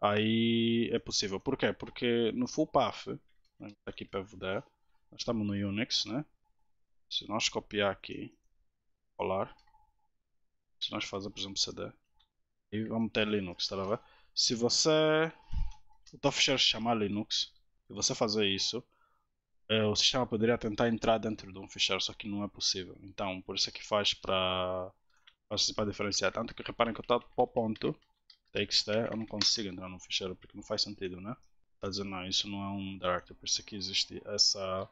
aí é possível. Porquê? Porque no full path, né, aqui para é VD, nós estamos no Unix, né? Se nós copiar aqui, colar, se nós fazemos, por exemplo, CD, e vamos ter Linux, está a ver? Se você, o Tofshare chamar Linux, e você fazer isso, eh, o sistema poderia tentar entrar dentro de um ficheiro, só que não é possível. Então, por isso é que faz para diferenciar. Tanto que reparem que eu estou para o ponto, TXT eu não consigo entrar no ficheiro porque não faz sentido, né? tá dizendo, não, isso não é um directory, por isso que existe essa,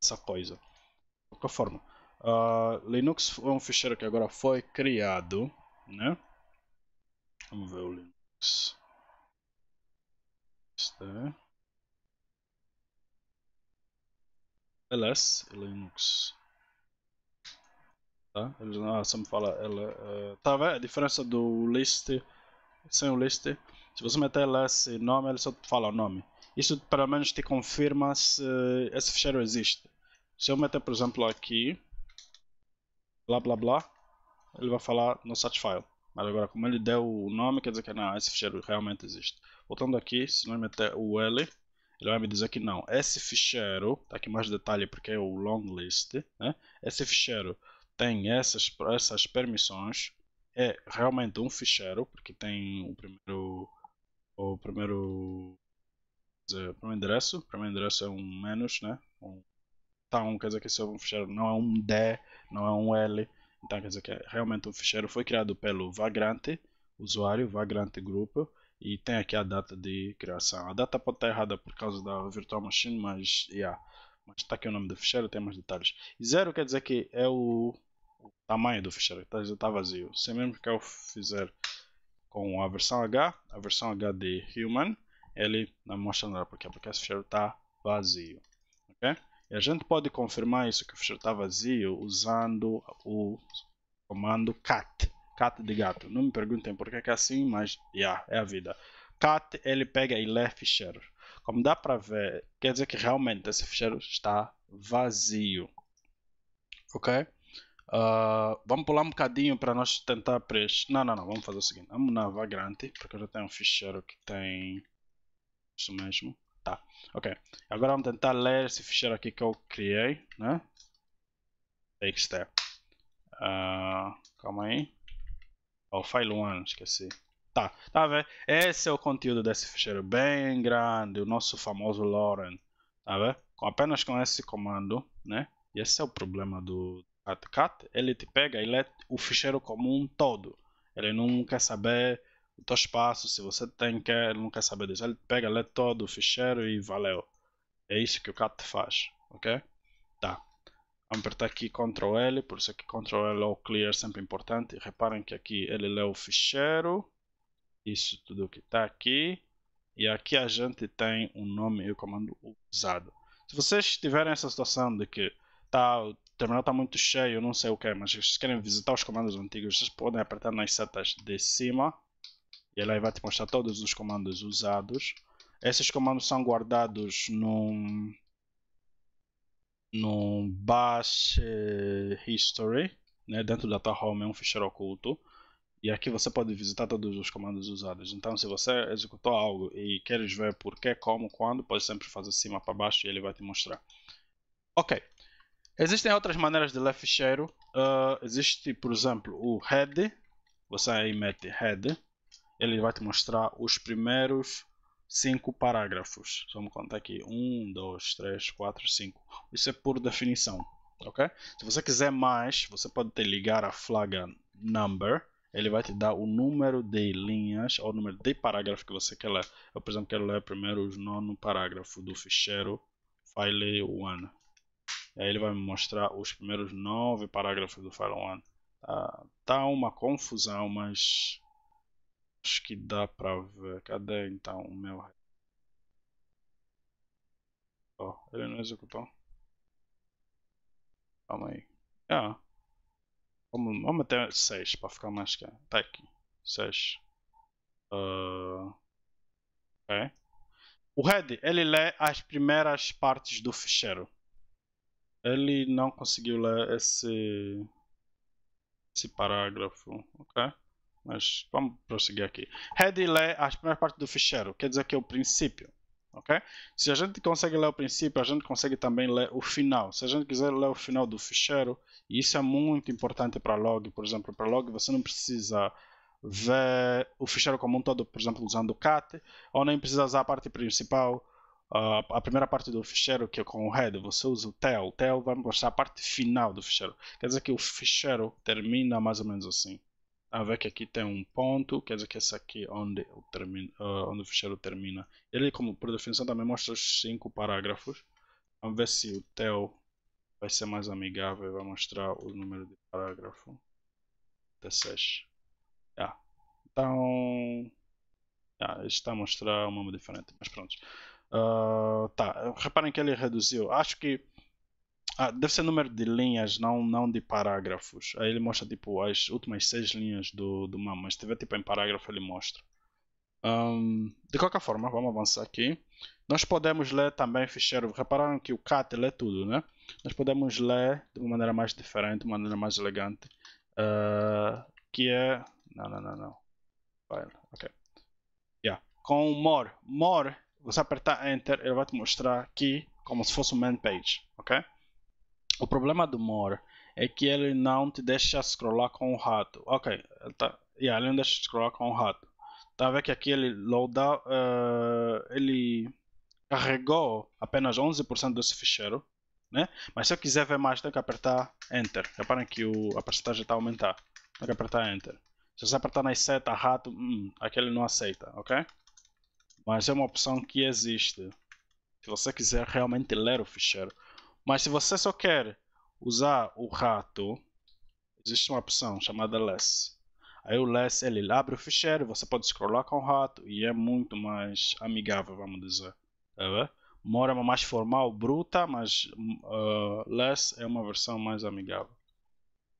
essa coisa. De qualquer forma, uh, Linux é um ficheiro que agora foi criado, né? Vamos ver o Linux. Isto ls Linux. Tá? Ele, ah, você me fala. Ela, uh, tá vendo a diferença do list sem o list. se você meter lá esse nome, ele só te fala o nome. Isto pelo menos te confirma se esse ficheiro existe. Se eu meter, por exemplo, aqui, blá blá blá, ele vai falar no such file. Mas agora, como ele deu o nome, quer dizer que não, esse ficheiro realmente existe. Voltando aqui, se eu meter o L, ele vai me dizer que não. Esse ficheiro, tá aqui mais detalhe porque é o long list, né? Esse ficheiro tem essas, essas permissões, é realmente um ficheiro, porque tem o primeiro. O primeiro. Dizer, eh, o primeiro endereço. O primeiro endereço é um menos, né? Um, então quer dizer que esse é um ficheiro, não é um D, não é um L. Então quer dizer que é realmente um ficheiro foi criado pelo Vagrante, usuário, Vagrante Grupo, e tem aqui a data de criação. A data pode estar errada por causa da Virtual Machine, mas yeah. Mas está aqui o nome do ficheiro, tem mais detalhes. E zero quer dizer que é o o tamanho do ficheiro está tá vazio. Se é mesmo que eu fizer com a versão H, a versão H de Human, ele não mostra nada porque, porque esse ficheiro está vazio. ok E a gente pode confirmar isso que o ficheiro está vazio usando o comando cat, cat de gato. Não me perguntem por que é assim, mas yeah, é a vida. Cat ele pega e lê ficheiro Como dá para ver, quer dizer que realmente esse ficheiro está vazio. Ok? Uh, vamos pular um bocadinho para nós tentar preencher. Não, não, não. Vamos fazer o seguinte. Vamos na Vagrante, porque eu já tenho um ficheiro que tem isso mesmo. Tá, ok. Agora vamos tentar ler esse ficheiro aqui que eu criei, né? Txt. Uh, ah, calma aí. Oh, file 1, esqueci. Tá, tá vendo? Esse é o conteúdo desse ficheiro bem grande, o nosso famoso Lauren, tá vendo? apenas com esse comando, né? E esse é o problema do cat ele te pega e lê é o ficheiro comum todo. Ele não quer saber o teu espaço, se você tem que, ele não quer saber disso. Ele pega, lê é todo o ficheiro e valeu. É isso que o cat faz, ok? Tá. Vamos apertar aqui Ctrl L, por isso aqui Ctrl L é ou Clear sempre importante. Reparem que aqui ele lê o ficheiro, isso tudo que está aqui. E aqui a gente tem o um nome e o comando usado. Se vocês tiverem essa situação de que tá, terminal está muito cheio, não sei o que, mas se querem visitar os comandos antigos, vocês podem apertar nas setas de cima e ele vai te mostrar todos os comandos usados. Esses comandos são guardados num, num bash eh, history, né, dentro da home é um ficheiro oculto. E aqui você pode visitar todos os comandos usados. Então, se você executou algo e queres ver porquê, como, quando, pode sempre fazer cima para baixo e ele vai te mostrar. Ok, Existem outras maneiras de ler ficheiro. Uh, existe, por exemplo, o head. Você aí mete head. Ele vai te mostrar os primeiros cinco parágrafos. Vamos contar aqui. Um, dois, três, quatro, cinco. Isso é por definição. ok? Se você quiser mais, você pode ter ligar a flag number. Ele vai te dar o número de linhas ou o número de parágrafo que você quer ler. Eu, por exemplo, quero ler primeiro o nono parágrafo do ficheiro file 1 aí ele vai me mostrar os primeiros nove parágrafos do File One. Tá, tá uma confusão, mas acho que dá para ver. Cadê então o meu? Oh, ele não executou. Calma aí. Ah. Vamos, vamos até 6 para ficar mais claro. Tá aqui. 6. Uh, okay. O head, ele lê as primeiras partes do ficheiro. Ele não conseguiu ler esse, esse parágrafo, ok? Mas vamos prosseguir aqui. Red lê as primeiras partes do ficheiro, quer dizer que é o princípio. ok? Se a gente consegue ler o princípio, a gente consegue também ler o final. Se a gente quiser ler o final do ficheiro, e isso é muito importante para log, por exemplo, para log você não precisa ver o ficheiro como um todo, por exemplo, usando o cat, ou nem precisa usar a parte principal ah, a primeira parte do ficheiro, que é com o head, você usa o tell O tell vai mostrar a parte final do ficheiro. Quer dizer que o ficheiro termina mais ou menos assim. A ver que aqui tem um ponto, quer dizer que esse aqui é onde, termino, uh, ah, onde o ficheiro termina. Ele, como por definição, também mostra os cinco parágrafos. Vamos ver se o tell vai ser mais amigável vai mostrar o número de parágrafo. 16. Yeah. Então. Yeah, está a mostrar um nome diferente, mas pronto. Uh, tá, reparem que ele reduziu. Acho que ah, deve ser número de linhas, não, não de parágrafos. Aí ele mostra tipo as últimas seis linhas do, do MAM, mas se tiver tipo em parágrafo ele mostra. Um, de qualquer forma, vamos avançar aqui. Nós podemos ler também ficheiro. Repararam que o cat lê tudo, né? Nós podemos ler de uma maneira mais diferente, de uma maneira mais elegante. Uh, que é. Não, não, não, não. File, ok. Yeah. Com more. More você apertar Enter, ele vai te mostrar aqui como se fosse uma man page, ok? O problema do More é que ele não te deixa scrollar com o rato. Ok, ele, tá, yeah, ele não deixa scrollar com o rato. Tá vendo que aqui ele loada, uh, eh, ele carregou apenas 11% desse ficheiro, né? Mas se eu quiser ver mais, tenho que apertar Enter. Reparem que o, a percentagem está a aumentar. Tenho que apertar Enter. Se você apertar nas setas, rato, hum, aquele não aceita, ok? Mas é uma opção que existe. Se você quiser realmente ler o ficheiro. Mas se você só quer usar o rato, existe uma opção chamada less. Aí o less ele abre o ficheiro, você pode scrollar com o rato e é muito mais amigável, vamos dizer. Tá Mora é mais formal, bruta, mas uh, hum, ah, less é uma versão mais amigável.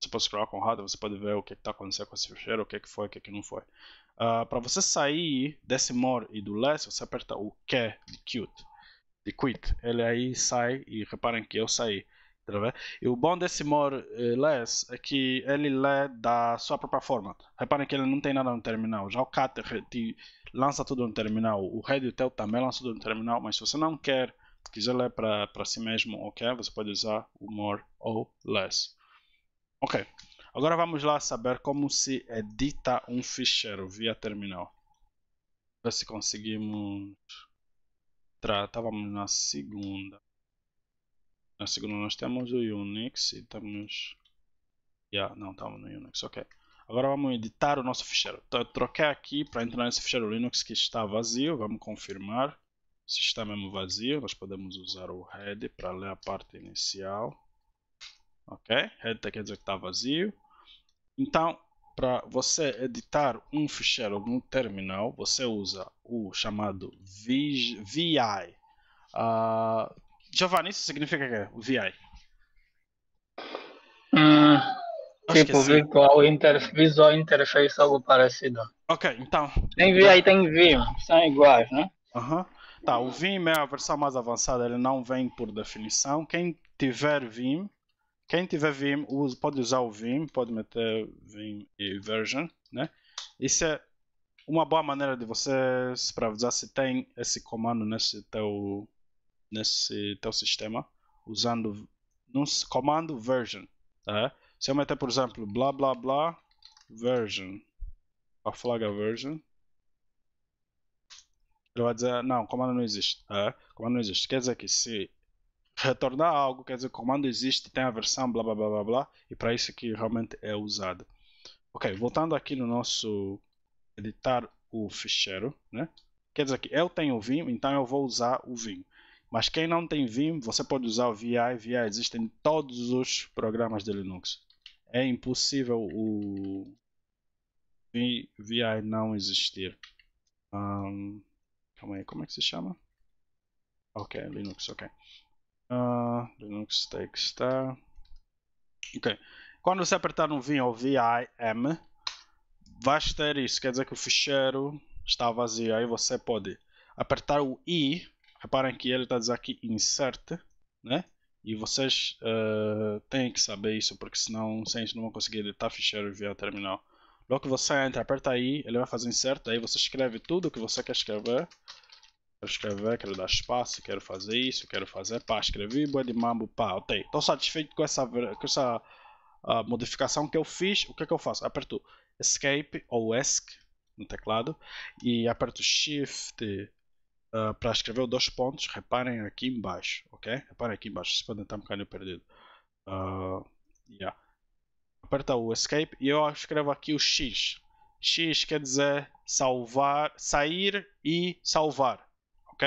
Você pode escrever com o radar, você pode ver o que está acontecendo com esse fecheiro, o que, que foi, o que, que não foi. Uh, ah, para você sair desse more e do less, você aperta o Q de quit. De quit. Ele aí sai e reparem que eu saí. Tá e o bom desse more e eh, less é que ele lê da sua própria forma. Reparem que ele não tem nada no terminal. Já o cat te lança tudo no terminal. O head e o tail também lançam tudo no terminal. Mas se você não quer, quiser ler para si mesmo o quer, é, você pode usar o more ou less. Ok. Agora vamos lá saber como se edita é um ficheiro via terminal. Ver se conseguimos. Estávamos na segunda. Na segunda nós temos o Unix e temos. Yeah, não, estamos no Unix, ok. Agora vamos editar o nosso ficheiro. Então, eu troquei aqui para entrar nesse ficheiro Linux que está vazio. Vamos confirmar se está é mesmo vazio. Nós podemos usar o head para ler a parte inicial ok? Header quer dizer que está vazio. Então, para você editar um ficheiro no terminal, você usa o chamado VI. Uh, ah, Giovanni, isso significa que é VI? Hum, tipo Virtual inter, Visual Interface, algo parecido. Ok, então. Tem VI e então tem VIM, são iguais, né? Uhum. Tá, o VIM é a versão mais avançada, ele não vem por definição. Quem tiver VIM quem tiver Vim usa, pode usar o Vim, pode meter Vim e version, né? Isso é uma boa maneira de você se avisar se tem esse comando nesse teu, nesse teu sistema, usando no comando version. Tá? Se eu meter, por exemplo, blá blá blá version, a flaga version, ele vai dizer, não, comando não existe. Tá? Comando não existe. Quer dizer que se retornar algo, quer dizer, o comando existe, tem a versão, blá blá blá blá blá, e para isso que realmente é usado. Ok, voltando aqui no nosso editar o ficheiro, né? Quer dizer que eu tenho Vim, então eu vou usar o Vim. Mas quem não tem Vim, você pode usar o VI. VI existe em todos os programas de Linux. É impossível o VI não existir. Um, calma aí, como é que se chama? Ok, Linux, ok. Ah, Linux Linuxtake está. Ok. Quando você apertar no VIM ou VIM, vais ter isso. Quer dizer que o ficheiro está vazio. Aí você pode apertar o I. Reparem que ele está dizendo aqui insert. Né? E vocês uh, têm que saber isso, porque senão vocês não vão conseguir editar ficheiro via terminal. Logo que você entra, aperta I, ele vai fazer insert. Aí você escreve tudo o que você quer escrever. Quero escrever, quero dar espaço, quero fazer isso, quero fazer. Pá, escrevi, boa de mambo, pá, ok. Estou satisfeito com essa, com essa uh, modificação que eu fiz. O que é que eu faço? Aperto Escape ou ESC no teclado e aperto Shift uh, ah, para escrever dois pontos. Reparem aqui embaixo, ok? Reparem aqui embaixo, vocês podem estar um bocadinho perdido. Uh, ah, yeah. Aperta o Escape e eu escrevo aqui o X. X quer dizer salvar, sair e salvar ok?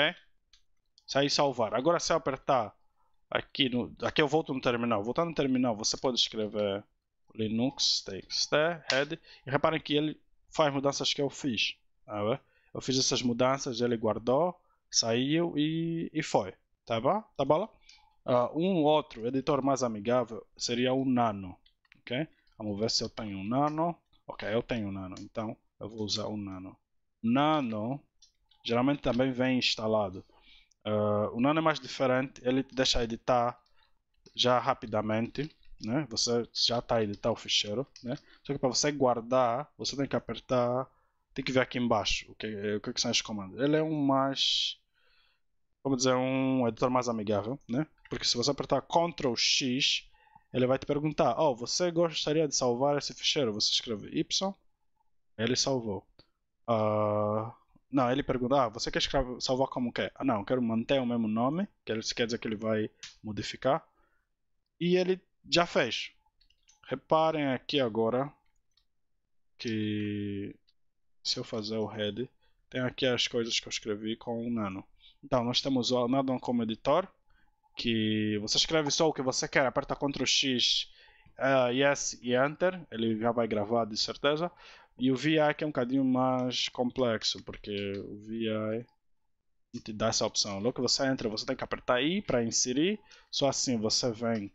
sair salvar. Agora se eu apertar aqui, no, aqui eu volto no terminal. Voltar no terminal, você pode escrever linux txt head e reparem que ele faz mudanças que eu fiz. Tá eu fiz essas mudanças, ele guardou, saiu e, e foi. Tá bom? Tá bom? Uh, um outro editor mais amigável seria o Nano. Ok? Vamos ver se eu tenho um Nano. Ok, eu tenho um Nano, então eu vou usar o um Nano. Nano geralmente também vem instalado. Uh, o Nano é mais diferente, ele te deixa editar já rapidamente, né? Você já está a editar o ficheiro, né? Só que para você guardar, você tem que apertar, tem que ver aqui embaixo o que, o que são os comandos. Ele é um mais, vamos dizer, um editor mais amigável, né? Porque se você apertar Ctrl X, ele vai te perguntar, oh, você gostaria de salvar esse ficheiro? Você escreve Y, ele salvou. Uh, não, ele pergunta: ah, você quer salvar como quer? Ah, não, quero manter o mesmo nome, que isso quer dizer que ele vai modificar. E ele já fez. Reparem aqui agora que se eu fizer o head, tem aqui as coisas que eu escrevi com o nano. Então, nós temos o nano como editor, que você escreve só o que você quer, aperta Ctrl X, uh, eh, Yes e Enter, ele já vai gravar de certeza. E o VI que é um bocadinho mais complexo, porque o VI te dá essa opção. Logo que você entra, você tem que apertar I para inserir. Só assim você vem,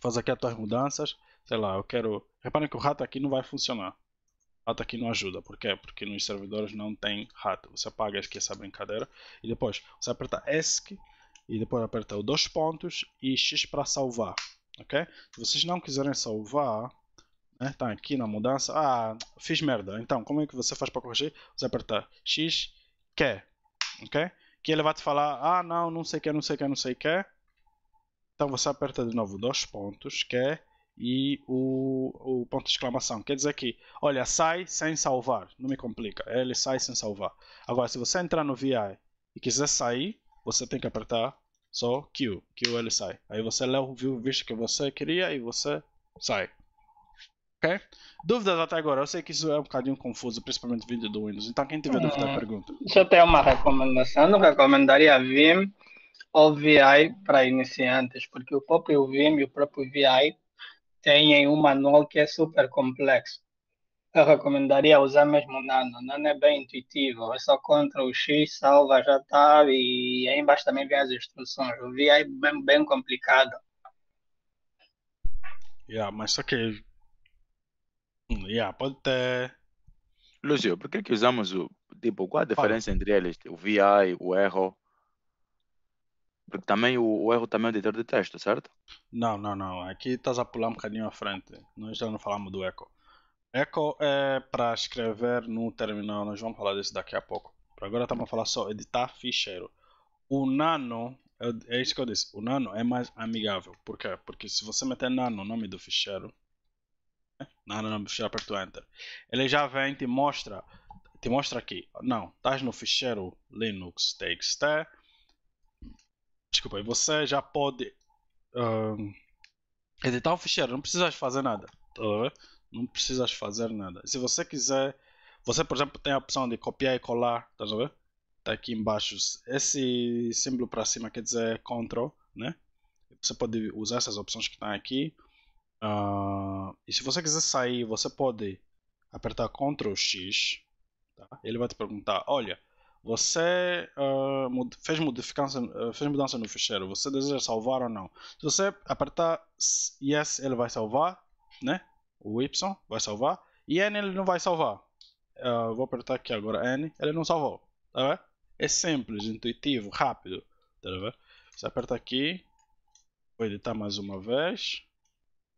faz aqui as suas mudanças. Sei lá, eu quero... Reparem que o rato aqui não vai funcionar. O rato aqui não ajuda. Por quê? Porque nos servidores não tem rato. Você apaga aqui essa brincadeira. E depois você aperta ESC. E depois aperta o dois pontos e X para salvar. Ok? Se vocês não quiserem salvar, né? Tá aqui na mudança. Ah, fiz merda. Então, como é que você faz para corrigir? Você aperta X, quer ok? Que ele vai te falar, ah, não, não sei o que, não sei o que, não sei o que. Então você aperta de novo dois pontos, quer e o, o ponto de exclamação. Quer dizer que, olha, sai sem salvar. Não me complica. Ele sai sem salvar. Agora, se você entrar no VI e quiser sair, você tem que apertar só Q. Q ele sai. Aí você leva o visto que você queria e você sai ok? Dúvidas até agora? Eu sei que isso é um bocadinho confuso, principalmente vindo do Windows. Então, quem tiver uhum. dúvida, hum, pergunta. Deixa eu uma recomendação. Eu recomendaria Vim ou VI para iniciantes, porque o próprio Vim e o próprio VI têm um manual que é super complexo. Eu recomendaria usar mesmo o Nano. O Nano é bem intuitivo. É só Ctrl X, salva, já está. E aí embaixo também vem as instruções. O VI é bem, bem complicado. Yeah, mas só okay. que Hum, yeah, pode ter. Lúcio, por que que usamos o... Tipo, qual a diferença entre eles? O VI, o erro? Porque também o, o erro também é um editor de texto, certo? Não, não, não. Aqui estás a pular um bocadinho à frente. Nós já não falamos do echo. Echo é para escrever no terminal. Nós vamos falar disso daqui a pouco. agora estamos a falar só editar ficheiro. O nano, é, é isso que eu disse, o nano é mais amigável. Por quê? Porque se você meter nano no nome do ficheiro, não, não, não, puxar aperto Enter. Ele já vem te mostra, te mostra aqui. Não, estás no ficheiro linux.txt. Desculpa, e você já pode editar o ficheiro, não precisas fazer nada. Tá não precisas fazer nada. Se você quiser, você por exemplo tem a opção de copiar e colar, tá a Tá aqui embaixo. Esse símbolo para cima quer dizer Ctrl, né? Você pode usar essas opções que estão tá aqui. Ah, e se você quiser sair, você pode apertar Ctrl X. Tá? Ele vai te perguntar: olha, você uh, fez, modificação, uh, fez mudança no ficheiro, você deseja salvar ou não? Se você apertar Yes, ele vai salvar, né? O Y vai salvar. E N ele não vai salvar. Uh, vou apertar aqui agora N, ele não salvou. Tá É simples, intuitivo, rápido. Tá Você aperta aqui, vou editar mais uma vez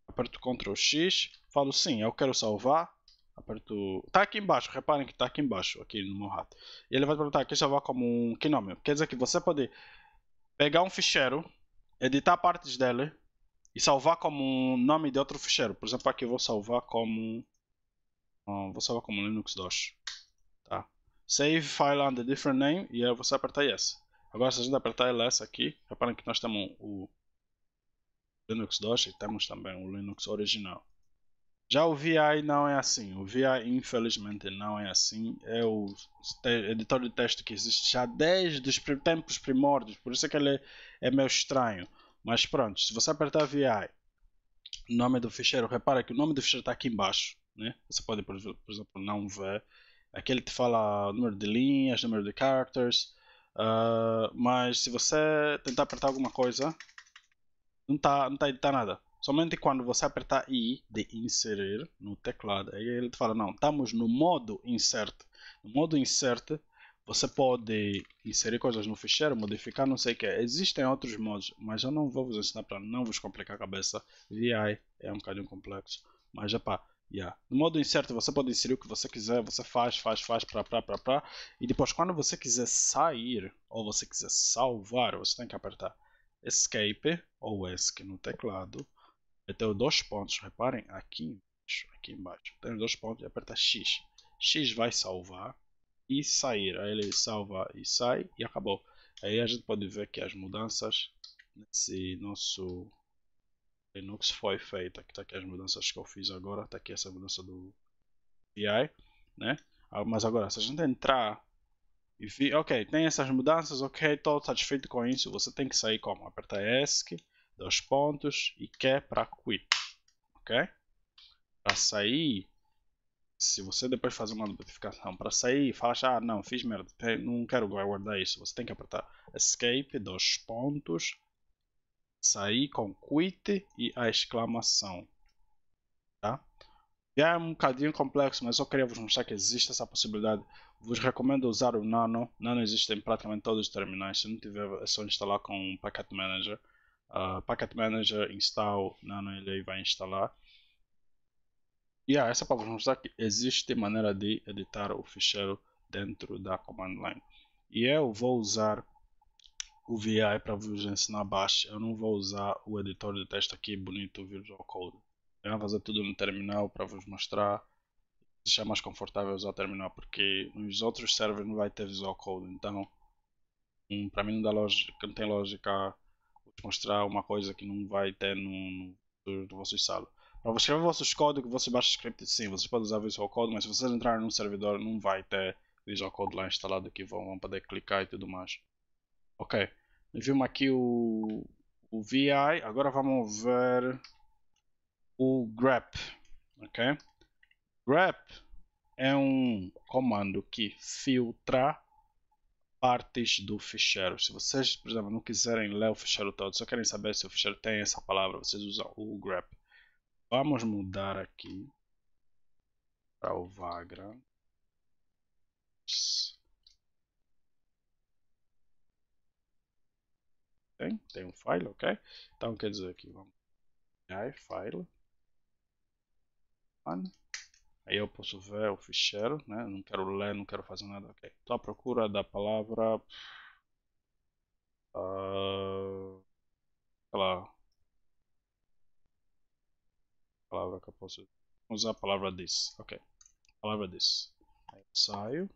aperto Ctrl X, falo sim, eu quero salvar, aperto. Tá aqui embaixo, reparem que tá aqui embaixo, aqui no meu rato. E ele vai perguntar, quer salvar como um quinômio? Quer dizer que você pode pegar um ficheiro, editar partes dele e salvar como um nome de outro ficheiro. Por exemplo, aqui eu vou salvar como. vou salvar como Linux dos Tá? Save file under different name e aí você aperta yes. Agora se a gente apertar ls aqui, reparem que nós temos o Linux Dosh e temos também o Linux original. Já o VI não é assim. O VI, infelizmente, não é assim. É o editor de texto que existe já desde os tempos primórdios. Por isso é que ele é meio estranho. Mas pronto, se você apertar VI, nome do ficheiro, repara que o nome do ficheiro está aqui embaixo. Né? Você pode, por exemplo, não ver. Aqui ele te fala número de linhas, número de characters. Uh, mas se você tentar apertar alguma coisa, não está não tá a tá editar nada. Somente quando você apertar I de inserir no teclado, aí ele te fala, não, estamos no modo insert. No modo insert, você pode inserir coisas no ficheiro, modificar, não sei o que. Existem outros modos, mas eu não vou vos ensinar para não vos complicar a cabeça. VI é um bocadinho complexo, mas é pá. Yeah. No modo insert você pode inserir o que você quiser, você faz, faz, faz, pra, pra, pra, pra. E depois quando você quiser sair, ou você quiser salvar, você tem que apertar Escape ou ESC no teclado. Eu tenho dois pontos, reparem aqui embaixo, aqui embaixo. Tenho dois pontos e aperta X. X vai salvar e sair. Aí ele salva e sai e acabou. Aí a gente pode ver que as mudanças nesse nosso Linux foi feita. Aqui está aqui as mudanças que eu fiz agora. Está aqui essa mudança do VI, né? Ah, mas agora, se a gente entrar ok, tem essas mudanças, ok, estou satisfeito com isso. Você tem que sair como? Aperta ESC, dois pontos e quer para quit, ok? Para sair, se você depois faz uma notificação para sair e fala, ah, não, fiz merda, não quero guardar isso, você tem que apertar escape, dois pontos, sair com quit e a exclamação, tá? é um bocadinho complexo, mas eu queria vos mostrar que existe essa possibilidade vos recomendo usar o Nano. Nano existe em praticamente todos os terminais. Se não tiver, é só instalar com o Packet Manager. Uh, Packet Manager install Nano, ele aí vai instalar. E yeah, essa é para vos mostrar que existe maneira de editar o ficheiro dentro da command line. E eu vou usar o VI para vos ensinar baixo. Eu não vou usar o editor de texto aqui bonito, o Visual Code. Eu vou fazer tudo no terminal para vos mostrar deixar mais confortável usar o terminal, porque nos outros servers não vai ter visual code. Então, hum, para mim não dá lógica, não tem lógica mostrar uma coisa que não vai ter no, no, no vosso instalo. Para você escrever vossos códigos, você baixa script sim, você pode usar visual code, mas se vocês entrarem num servidor não vai ter visual code lá instalado que vão, vão poder clicar e tudo mais. Ok, vimos aqui o, o VI, agora vamos ver o grep, ok? grep é um comando que filtra partes do ficheiro. Se vocês, por exemplo, não quiserem ler o ficheiro todo, só querem saber se o ficheiro tem essa palavra, vocês usam o grep. Vamos mudar aqui para o vagrant. Tem? Tem um file, ok? Então quer dizer aqui, vamos. File. One. Aí eu posso ver o ficheiro, né? Não quero ler, não quero fazer nada. Ok. Estou à procura da palavra. Uh, sei lá. Palavra que eu posso usar a palavra this. Ok. Palavra this. Aí eu saio.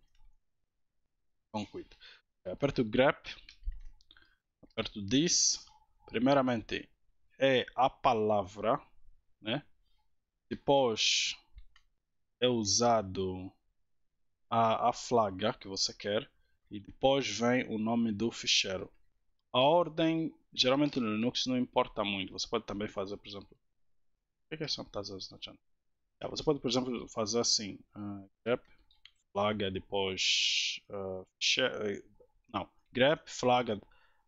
Então, Com quit. Eu aperto grep. Aperto this. Primeiramente é a palavra, né? Depois é usado a, a flaga que você quer e depois vem o nome do ficheiro. A ordem, geralmente no Linux não importa muito. Você pode também fazer, por exemplo, o que é que são tá na channel? É, você pode, por exemplo, fazer assim, uh, grep, flaga, depois uh, ficheiro, eh, não, grep, flaga,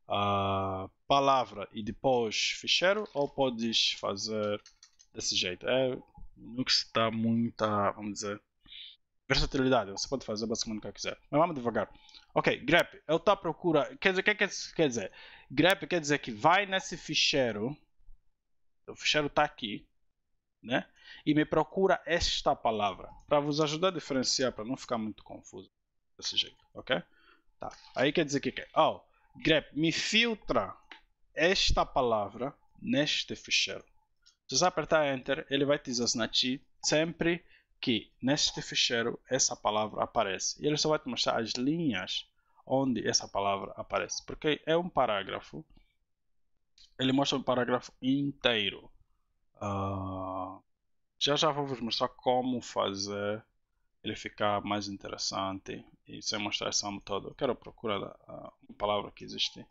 a ah, palavra e depois ficheiro ou podes fazer desse jeito. É o Linux dá muita, vamos dizer, versatilidade. Você pode fazer basicamente o que quiser. Mas vamos devagar. Ok, grep. Eu estou à procura. Quer dizer, o que, é que isso quer dizer? Grep quer dizer que vai nesse ficheiro. O ficheiro está aqui. Né? E me procura esta palavra. Para vos ajudar a diferenciar, para não ficar muito confuso. Desse jeito, ok? Tá. Aí quer dizer que quer Oh, é? grep me filtra esta palavra neste ficheiro. Se você apertar Enter, ele vai te desasnatir assim sempre que neste ficheiro essa palavra aparece. E ele só vai te mostrar as linhas onde essa palavra aparece. Porque é um parágrafo. Ele mostra um parágrafo inteiro. Uh, já já vou vos mostrar como fazer ele ficar mais interessante e sem mostrar essa amo todo. Eu quero procurar uh, uma palavra que existe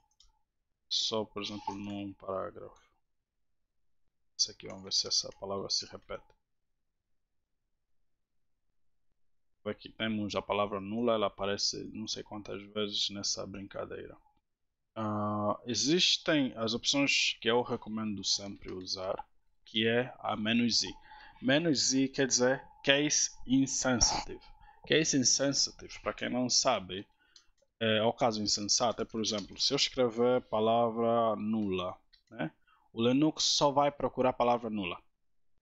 só, por exemplo, num parágrafo. Isso aqui, vamos ver se essa palavra se repete. Aqui temos a palavra nula, ela aparece não sei quantas vezes nessa brincadeira. Uh, existem as opções que eu recomendo sempre usar, que é a menos "-i". Menos "-i" quer dizer case insensitive. Case insensitive, para quem não sabe, é o caso insensato. É, por exemplo, se eu escrever palavra nula, né? O Linux só vai procurar a palavra nula.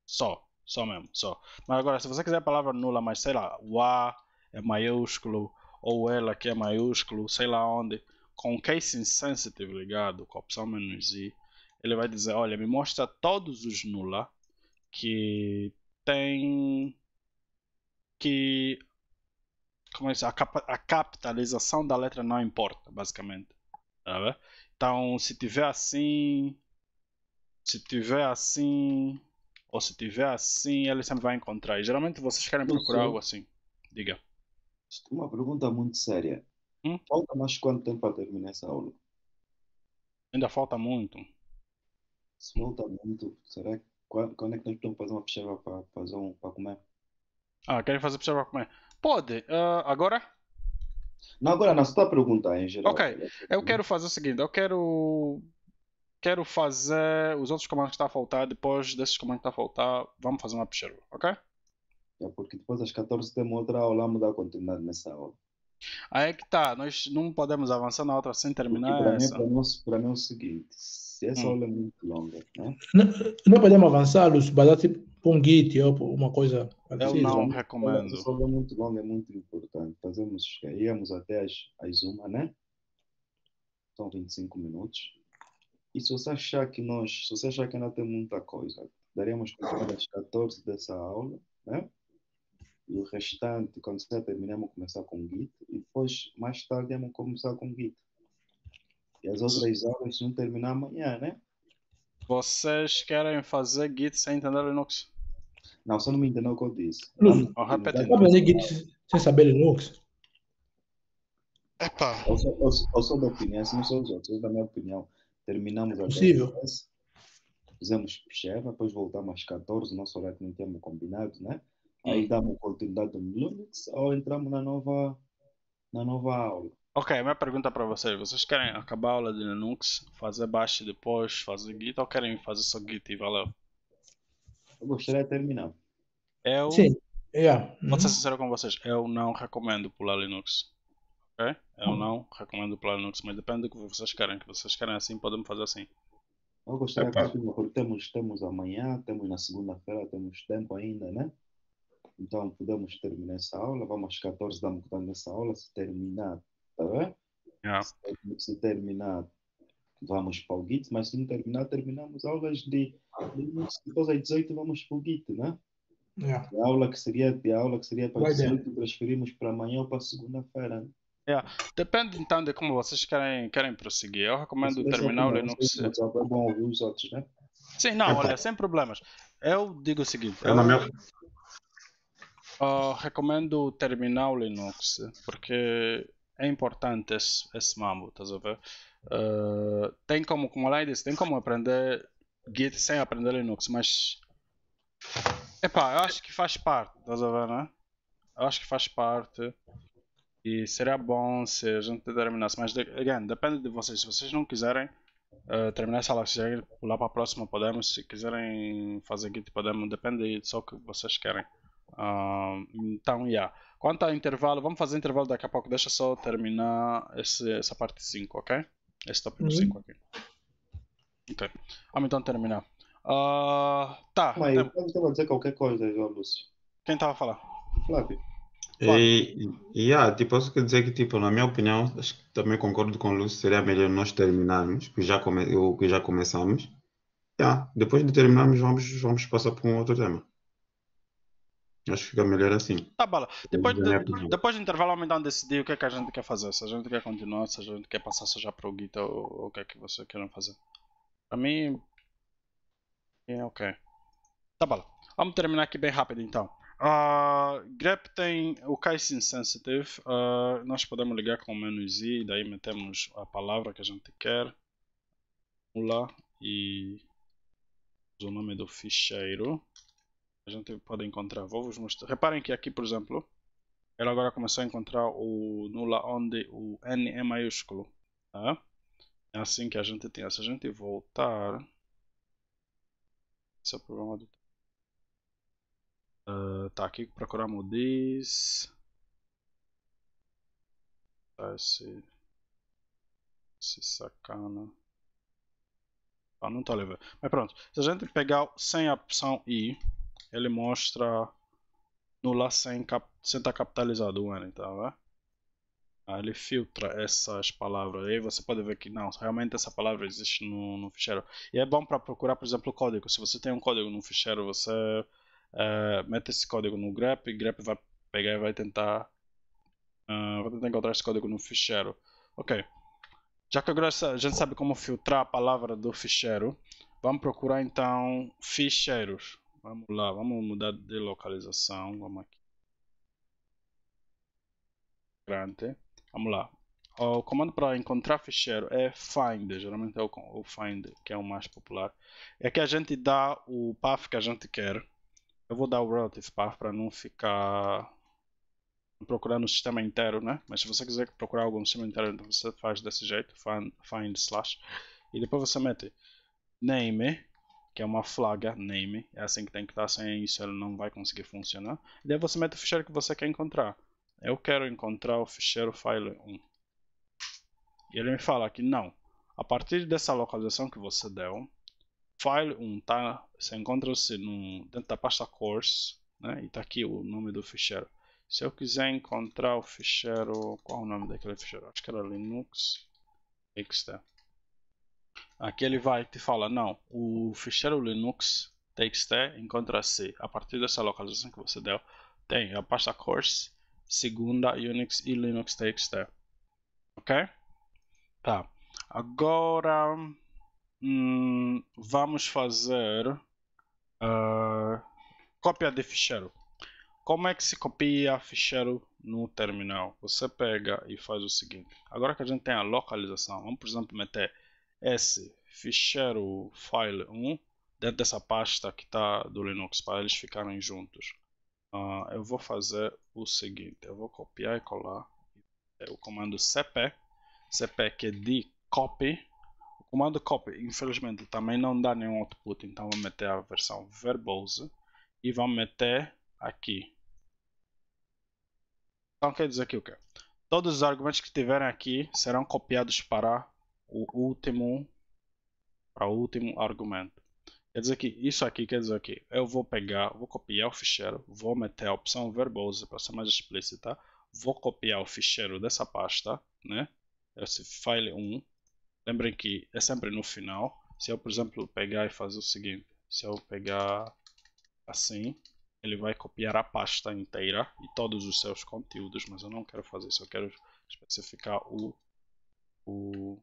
Só. Só mesmo, só. Mas agora, se você quiser a palavra nula, mas sei lá, o A é maiúsculo, ou ela que é maiúsculo, sei lá onde, com case insensitive ligado, com a opção menos i, ele vai dizer, olha, me mostra todos os nula que tem que como é isso? A, a capitalização da letra não importa, basicamente. Tá então, se tiver assim, se tiver assim, ou se tiver assim, ele sempre vai encontrar. E geralmente vocês querem procurar algo assim. Diga. É uma pergunta muito séria. Hum? Falta mais quanto tempo para terminar essa aula? Ainda falta muito. Se falta muito, será que quando é que nós podemos fazer uma pichava para fazer um para comer? Ah, querem fazer pichava para comer? Pode. Uh, agora? Não, agora não, sua está a perguntar em geral. Ok, eu quero fazer o seguinte, eu quero quero fazer os outros comandos que está a faltar, depois desses comandos que está a faltar, vamos fazer uma push ok? É porque depois às 14 temos outra aula, vamos dar continuidade nessa aula. Aí é que tá, nós não podemos avançar na outra sem terminar para essa. Para mim, é o seguinte, se essa hum. aula é muito longa, né? não, não podemos avançar, Lúcio, baseado tipo um Git ou uma coisa parecida. Eu não né? recomendo. Essa aula é muito longa, é muito importante. Fazemos, íamos até às, às uma, né? São 25 minutos. E se você achar que nós, se você achar que ainda tem muita coisa, daremos continuidade às 14 dessa aula, né? E o restante, quando você terminar, vamos começar com Git. E depois, mais tarde, vamos começar com Git. E as outras aulas vão terminar amanhã, né? Vocês querem fazer Git sem entender Linux? Não, você não me entendeu o que eu disse. Não, não, repete. Não fazer Git sem saber Linux? Epa. Eu sou, eu, eu sou da opinião, assim não sou os outros, eu sou da minha opinião. Terminamos é possível. Fizemos Pesheva, depois voltamos às 14, nosso horário não temos combinado, né? Aí hum. damos oportunidade do Linux ou entramos na nova, na nova aula. Ok, minha pergunta para vocês: vocês querem acabar a aula de Linux, fazer baixo depois, fazer Git ou querem fazer só Git e valeu? Eu gostaria de terminar. Eu. Sim, yeah. vou ser uhum. sincero com vocês: eu não recomendo pular Linux é Eu não recomendo o Linux, mas depende do que vocês querem. Que vocês querem assim, podem fazer assim. Eu gostaria Epa. que temos, temos amanhã, temos na segunda-feira, temos tempo ainda, né? Então podemos terminar essa aula, vamos às 14 da manhã nessa aula, se terminar, tá bem? Yeah. Se, terminar, vamos para o Git, mas se não terminar, terminamos aulas de, depois às 18 vamos para o Git, né? Yeah. A aula que seria, a aula que seria para 18, transferimos para amanhã ou para segunda-feira, né? Yeah. Depende então de como vocês querem, querem prosseguir. Eu recomendo é o terminar é o Linux. Mas é bom ouvir os outros, né? Sim, não, olha, sem problemas. Eu digo o seguinte. É eu, na minha. eu ah, recomendo terminar o Linux, porque é importante esse, esse mambo, estás a ver? Uh, tem como, como lá disse, tem como aprender Git sem aprender Linux, mas. Epá, eu acho que faz parte, estás a ver, né? Eu acho que faz parte. E seria bom se a gente terminasse, mas again, depende de vocês. Se vocês não quiserem uh, terminar essa aula, se quiserem pular para a próxima, podemos. Se quiserem fazer guide, podemos. Tipo, depende só do que vocês querem. Uh, então, yeah. Quanto ao intervalo, vamos fazer intervalo daqui a pouco. Deixa só terminar esse, essa parte 5, ok? Esse tópico 5 uhum. aqui. Ok. Vamos então terminar. Uh, tá. Mas, então- eu estava a dizer qualquer coisa, João Lúcio. Quem estava a falar? Flávio. E, e yeah, tipo, eu só quero dizer que, tipo, na minha opinião, acho que também concordo com o Lúcio, seria melhor nós terminarmos, que já, come, o que já começamos. Yeah, depois de terminarmos, vamos, vamos passar para um outro tema. Acho que fica melhor assim. Tá bala. Depois, de, depois do intervalo, vamos então decidir o que é que a gente quer fazer. Se a gente quer continuar, se a gente quer passar já para o Guita ou, ou o que é que você quer fazer. Para mim. É ok. Tá bala. Vamos terminar aqui bem rápido então. A grep tem o case sensitive. Uh, nós podemos ligar com Z i, daí metemos a palavra que a gente quer. Lá e o nome do ficheiro. A gente pode encontrar. Vou vos mostrar. Reparem que aqui, por exemplo, ela agora começou a encontrar o nula onde o n é maiúsculo. Tá? É assim que a gente tem. Se a gente voltar, esse é o problema do ah, tá, aqui procurar modis. diz tá, esse. Esse sacana. Ah, não tá levando Mas pronto. Se a gente pegar sem a opção I, ele mostra no lá sem estar tá capitalizado o N, tá ele filtra essas palavras. E aí você pode ver que não, realmente essa palavra existe no, no ficheiro. E é bom para procurar, por exemplo, o código. Se você tem um código no ficheiro, você ah, mete esse código no grep e grep vai pegar e vai tentar, uh, vai tentar encontrar esse código no ficheiro. Ok, já que agora a gente sabe como filtrar a palavra do ficheiro, vamos procurar então ficheiros. Vamos lá, vamos mudar de localização. Vamos aqui. Grande. Vamos lá. O comando para encontrar ficheiro é find, geralmente é o find que é o mais popular. É que a gente dá o path que a gente quer eu vou dar o relative path para não ficar procurando o sistema inteiro, né? Mas se você quiser procurar algum sistema inteiro, então você faz desse jeito, find, find slash. E depois você mete name, que é uma flaga, name. É assim que tem que estar, tá, sem isso ele não vai conseguir funcionar. E daí você mete o ficheiro que você quer encontrar. Eu quero encontrar o ficheiro file1. E ele me fala que não. A partir dessa localização que você deu, file 1 tá, se encontra-se dentro da pasta course né, e está aqui o nome do ficheiro. Se eu quiser encontrar o ficheiro, qual é o nome daquele ficheiro? Acho que era Linux XT. Aqui ele vai te falar, não, o ficheiro Linux TXT encontra-se a partir dessa localização que você deu. Tem a pasta course, segunda Unix e Linux TXT. Ok? Tá. Agora Hum, vamos fazer uh, cópia de ficheiro. Como é que se copia ficheiro no terminal? Você pega e faz o seguinte. Agora que a gente tem a localização, vamos por exemplo meter esse ficheiro file1 dentro dessa pasta que está do Linux para eles ficarem juntos. Uh, eu vou fazer o seguinte, eu vou copiar e colar é o comando cp, cp que é de copy comando copy, infelizmente, também não dá nenhum output, então vou meter a versão verbose e vou meter aqui. Então quer dizer aqui o quê? Todos os argumentos que tiverem aqui serão copiados para o último, para o último argumento. Quer dizer que isso aqui quer dizer que eu vou pegar, vou copiar o ficheiro, vou meter a opção verbose para ser mais explícita, vou copiar o ficheiro dessa pasta, né? Esse file 1, Lembrem que é sempre no final. Se eu, por exemplo, pegar e fazer o seguinte, se eu pegar assim, ele vai copiar a pasta inteira e todos os seus conteúdos, mas eu não quero fazer isso, eu quero especificar o, o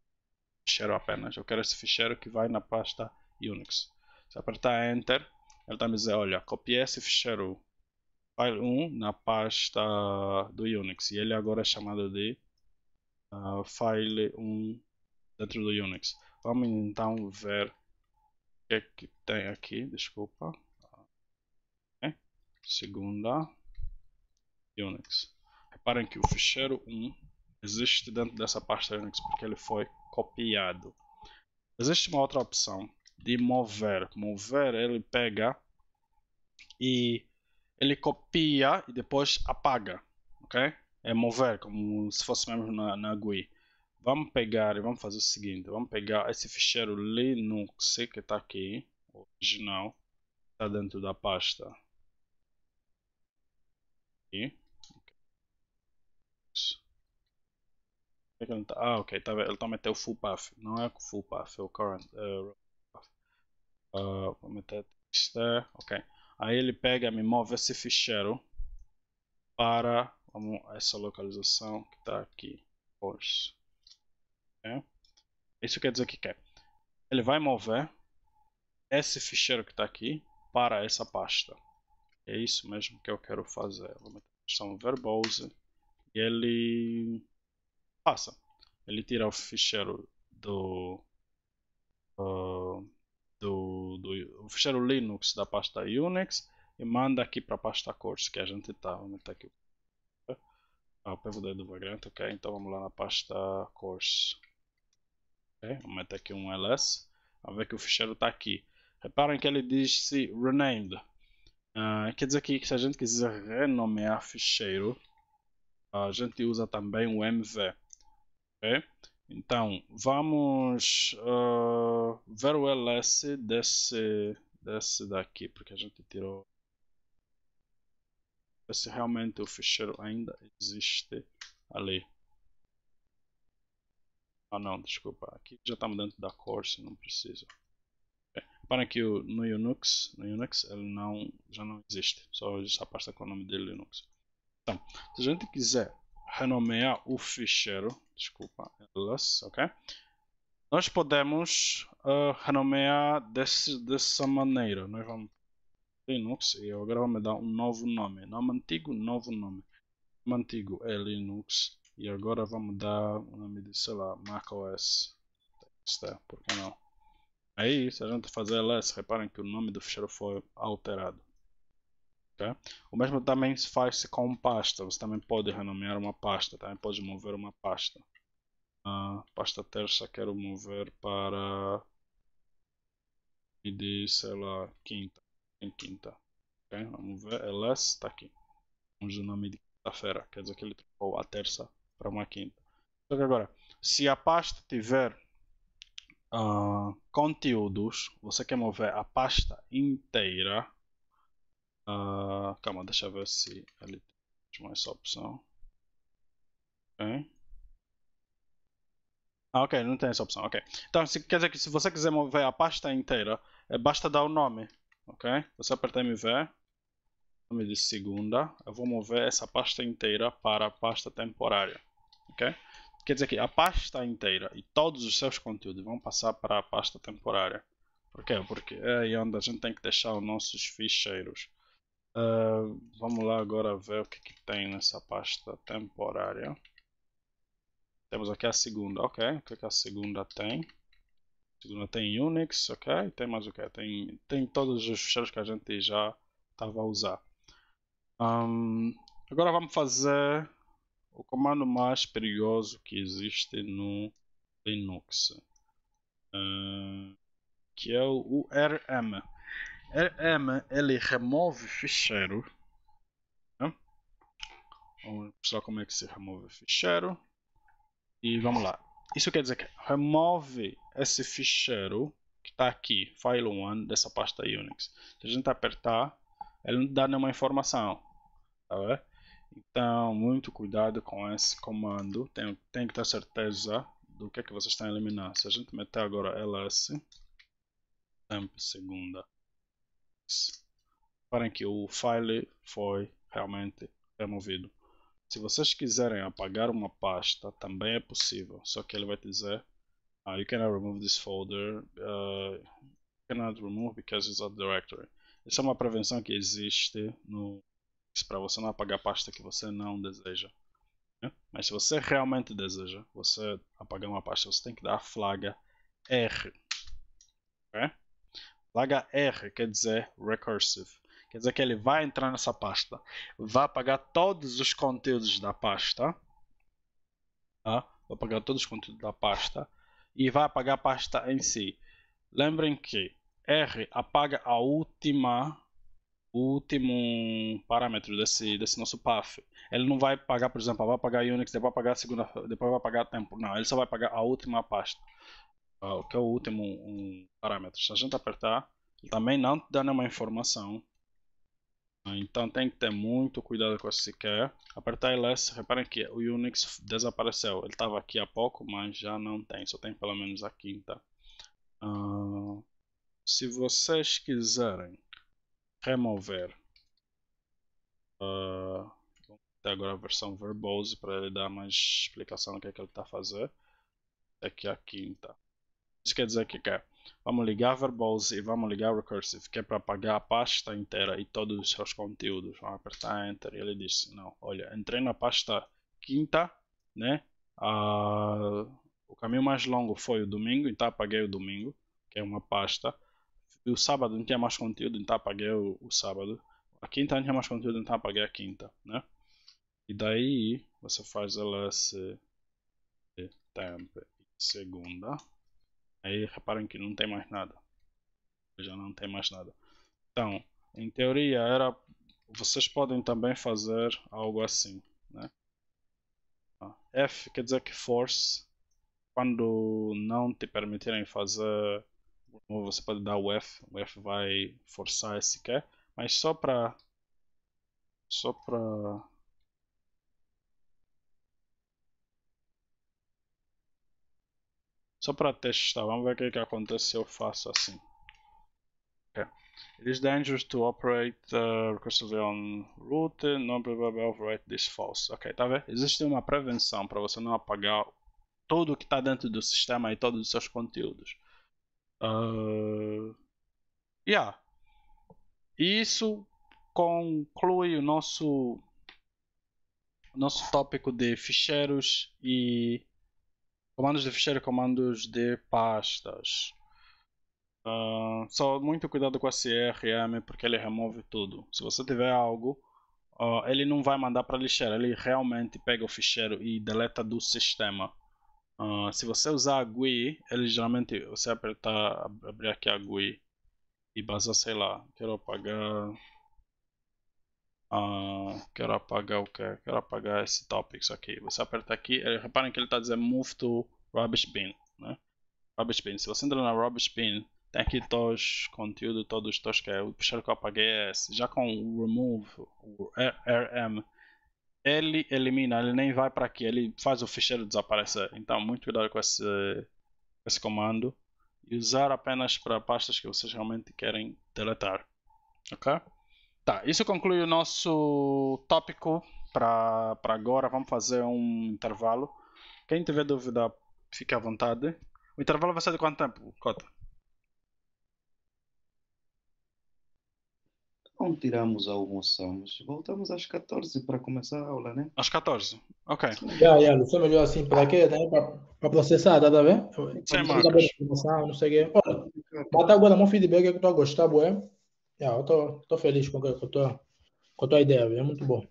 ficheiro apenas. Eu quero esse ficheiro que vai na pasta Unix. Se apertar Enter, ele está me dizendo, olha, copie esse ficheiro file 1 na pasta do Unix e ele agora é chamado de uh, file 1 dentro do Unix. Vamos então ver o que, é que tem aqui, desculpa. É, segunda Unix. Reparem que o ficheiro 1 existe dentro dessa pasta Unix porque ele foi copiado. Existe uma outra opção de mover. Mover ele pega e ele copia e depois apaga, ok? É mover, como se fosse mesmo na, na GUI. Vamos pegar e vamos fazer o seguinte, vamos pegar esse ficheiro Linux que está aqui, original, está dentro da pasta. Aqui. É tá? Ah, ok, tá, ele está a meter o full path, não é o full path, é o current uh, path. Uh, vou meter isto, ok. Aí ele pega e me move esse ficheiro para vamos, essa localização que está aqui, Force. É. Isso quer dizer que quer. Ele vai mover esse ficheiro que está aqui para essa pasta. É isso mesmo que eu quero fazer. Vou meter a verbose e ele passa. Ele tira o ficheiro do, uh, do, do o ficheiro Linux da pasta Unix e manda aqui para a pasta cores que a gente está. Vou meter aqui. Ah, o dedo do vagrante, ok. Então vamos lá na pasta cores. Okay, é, vou meter aqui um ls. Vamos ver que o ficheiro está aqui. Reparem que ele diz se renamed. Uh, quer dizer que se a gente quiser renomear ficheiro, a gente usa também o mv. Okay? Então, vamos uh, ver o ls desse, desse daqui, porque a gente tirou. Se realmente o ficheiro ainda existe ali. Ah não, desculpa, aqui já estamos tá dentro da course, não precisa. É, Para que o, no Unix, no Unix ele não, já não existe, só existe a pasta com o nome dele Linux. Então, se a gente quiser renomear o ficheiro, desculpa, elas, ok? Nós podemos uh, renomear desse, dessa maneira. Nós vamos Linux e agora vamos dar um novo nome. Nome antigo, novo nome. Nome antigo é Linux. E agora vamos dar o nome de, sei lá, macOS. Está, por que não? Aí, se a gente fazer ls, reparem que o nome do ficheiro foi alterado. tá? O mesmo também se faz -se com pasta. Você também pode renomear uma pasta, também pode mover uma pasta. pasta terça quero mover para e de, sei lá, quinta. Em quinta. Okay? Vamos ver, ls está aqui. Vamos o nome de quinta-feira, quer dizer que ele trocou a terça para uma quinta. Só que agora, se a pasta tiver uh, conteúdos, você quer mover a pasta inteira. Uh, calma, deixa eu ver se ele tem mais essa opção. Ok. Ah, ok, não tem essa opção, ok. Então, se, quer dizer que se você quiser mover a pasta inteira, é basta dar o nome, ok? Você aperta MV, nome de segunda, eu vou mover essa pasta inteira para a pasta temporária, ok? Quer dizer que a pasta inteira e todos os seus conteúdos vão passar para a pasta temporária. Por quê? Porque é aí onde a gente tem que deixar os nossos ficheiros. Uh, vamos lá agora ver o que, que tem nessa pasta temporária. Temos aqui a segunda, ok. O que, que a segunda tem? A segunda tem Unix, ok. Tem mais o que? Tem, tem todos os ficheiros que a gente já estava a usar. Um, agora vamos fazer o comando mais perigoso que existe no Linux, uh, que é o RM. RM ele remove ficheiro. Vamos mostrar como é que se remove ficheiro. E vamos lá. Isso quer dizer que remove esse ficheiro que está aqui, file1 dessa pasta Unix. Se a gente apertar, ele não dá nenhuma informação tá Então, muito cuidado com esse comando, tem, tem que ter certeza do que é que vocês estão a eliminar. Se a gente meter agora ls, temp segunda, reparem que o file foi realmente removido. Se vocês quiserem apagar uma pasta, também é possível, só que ele vai dizer uh, You cannot remove this folder, uh, you cannot remove because it's a directory. Essa é uma prevenção que existe no para você não apagar pasta que você não deseja. Né? Mas se você realmente deseja, você apagar uma pasta, você tem que dar a flaga R. Okay? Né? Flaga R quer dizer recursive. Quer dizer que ele vai entrar nessa pasta, vai apagar todos os conteúdos da pasta. Tá? Vai apagar todos os conteúdos da pasta e vai apagar a pasta em si. Lembrem que R apaga a última o último parâmetro desse, desse nosso path. Ele não vai pagar, por exemplo, ah, vai pagar Unix, depois vai pagar a segunda, depois vai pagar tempo. Não, ele só vai pagar a última pasta, ah, que é o último um, parâmetro. Se a gente apertar, também não dá nenhuma informação. Ah, então tem que ter muito cuidado com o que quer. Apertar LS, reparem que o Unix desapareceu. Ele estava aqui há pouco, mas já não tem, só tem pelo menos a quinta. Uh, se vocês quiserem remover. Uh, ah, vou agora a versão verbose para ele dar mais explicação do que é que ele está a fazer. Aqui é é a quinta. Isso quer dizer que quer. É, vamos ligar verbose e vamos ligar recursive, que é para apagar a pasta inteira e todos os seus conteúdos. Vamos apertar enter e ele diz, não, olha, entrei na pasta quinta, né? Ah, o caminho mais longo foi o domingo, então apaguei o domingo, que é uma pasta e o sábado não tinha mais conteúdo, então apaguei o, o sábado. A quinta não tinha mais conteúdo, então apaguei a quinta, né? E daí você faz ela se tempo segunda. Aí reparem que não tem mais nada. Já não tem mais nada. Então, em teoria era vocês podem também fazer algo assim, né? Ah, F quer dizer que force quando não te permitirem fazer você pode dar o F, o F vai forçar esse quer, é, mas só para só para só para testar, vamos ver o que, que acontece se eu faço assim. É. It is dangerous to operate uh, recursively on root, not probably overwrite this false. Ok, tá vendo? Existe uma prevenção para você não apagar tudo que está dentro do sistema e todos os seus conteúdos. Uh, yeah. Isso conclui o nosso nosso tópico de ficheiros e comandos de ficheiro, comandos de pastas. Uh, só muito cuidado com a CRM porque ele remove tudo. Se você tiver algo, uh, ele não vai mandar para lixeira, ele realmente pega o ficheiro e deleta do sistema. Uh, se você usar a GUI, ele geralmente, você apertar, tá abrir aqui a GUI e basar, sei lá, quero apagar, uh, quero apagar o que? Quero apagar esse topics aqui. Você aperta aqui, ele, é, reparem que ele está dizendo move to rubbish bin, né? Rubbish bin, se você entrar na rubbish bin, tem aqui todos conteúdo, todos os que é, o puxar que eu apaguei é esse. Já com o remove, o RM, ele elimina, ele nem vai para aqui, ele faz o ficheiro desaparecer. Então, muito cuidado com esse, esse comando e usar apenas para pastas que vocês realmente querem deletar. Ok? Tá, isso conclui o nosso tópico para agora. Vamos fazer um intervalo. Quem tiver dúvida, fique à vontade. O intervalo vai ser de quanto tempo, Cota? tiramos a salmos, voltamos às 14 para começar a aula, né? Às 14, ok. Já, já, não melhor assim, para quê? Para processar, tá, tá vendo? sem mais Começar, não sei o quê. Olha, bota agora um feedback que tu gostar, boé. Yeah, eu tô, tô feliz com, com, a tua, com a tua ideia, é muito bom.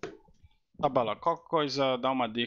Tá bala, qualquer coisa dá uma dica.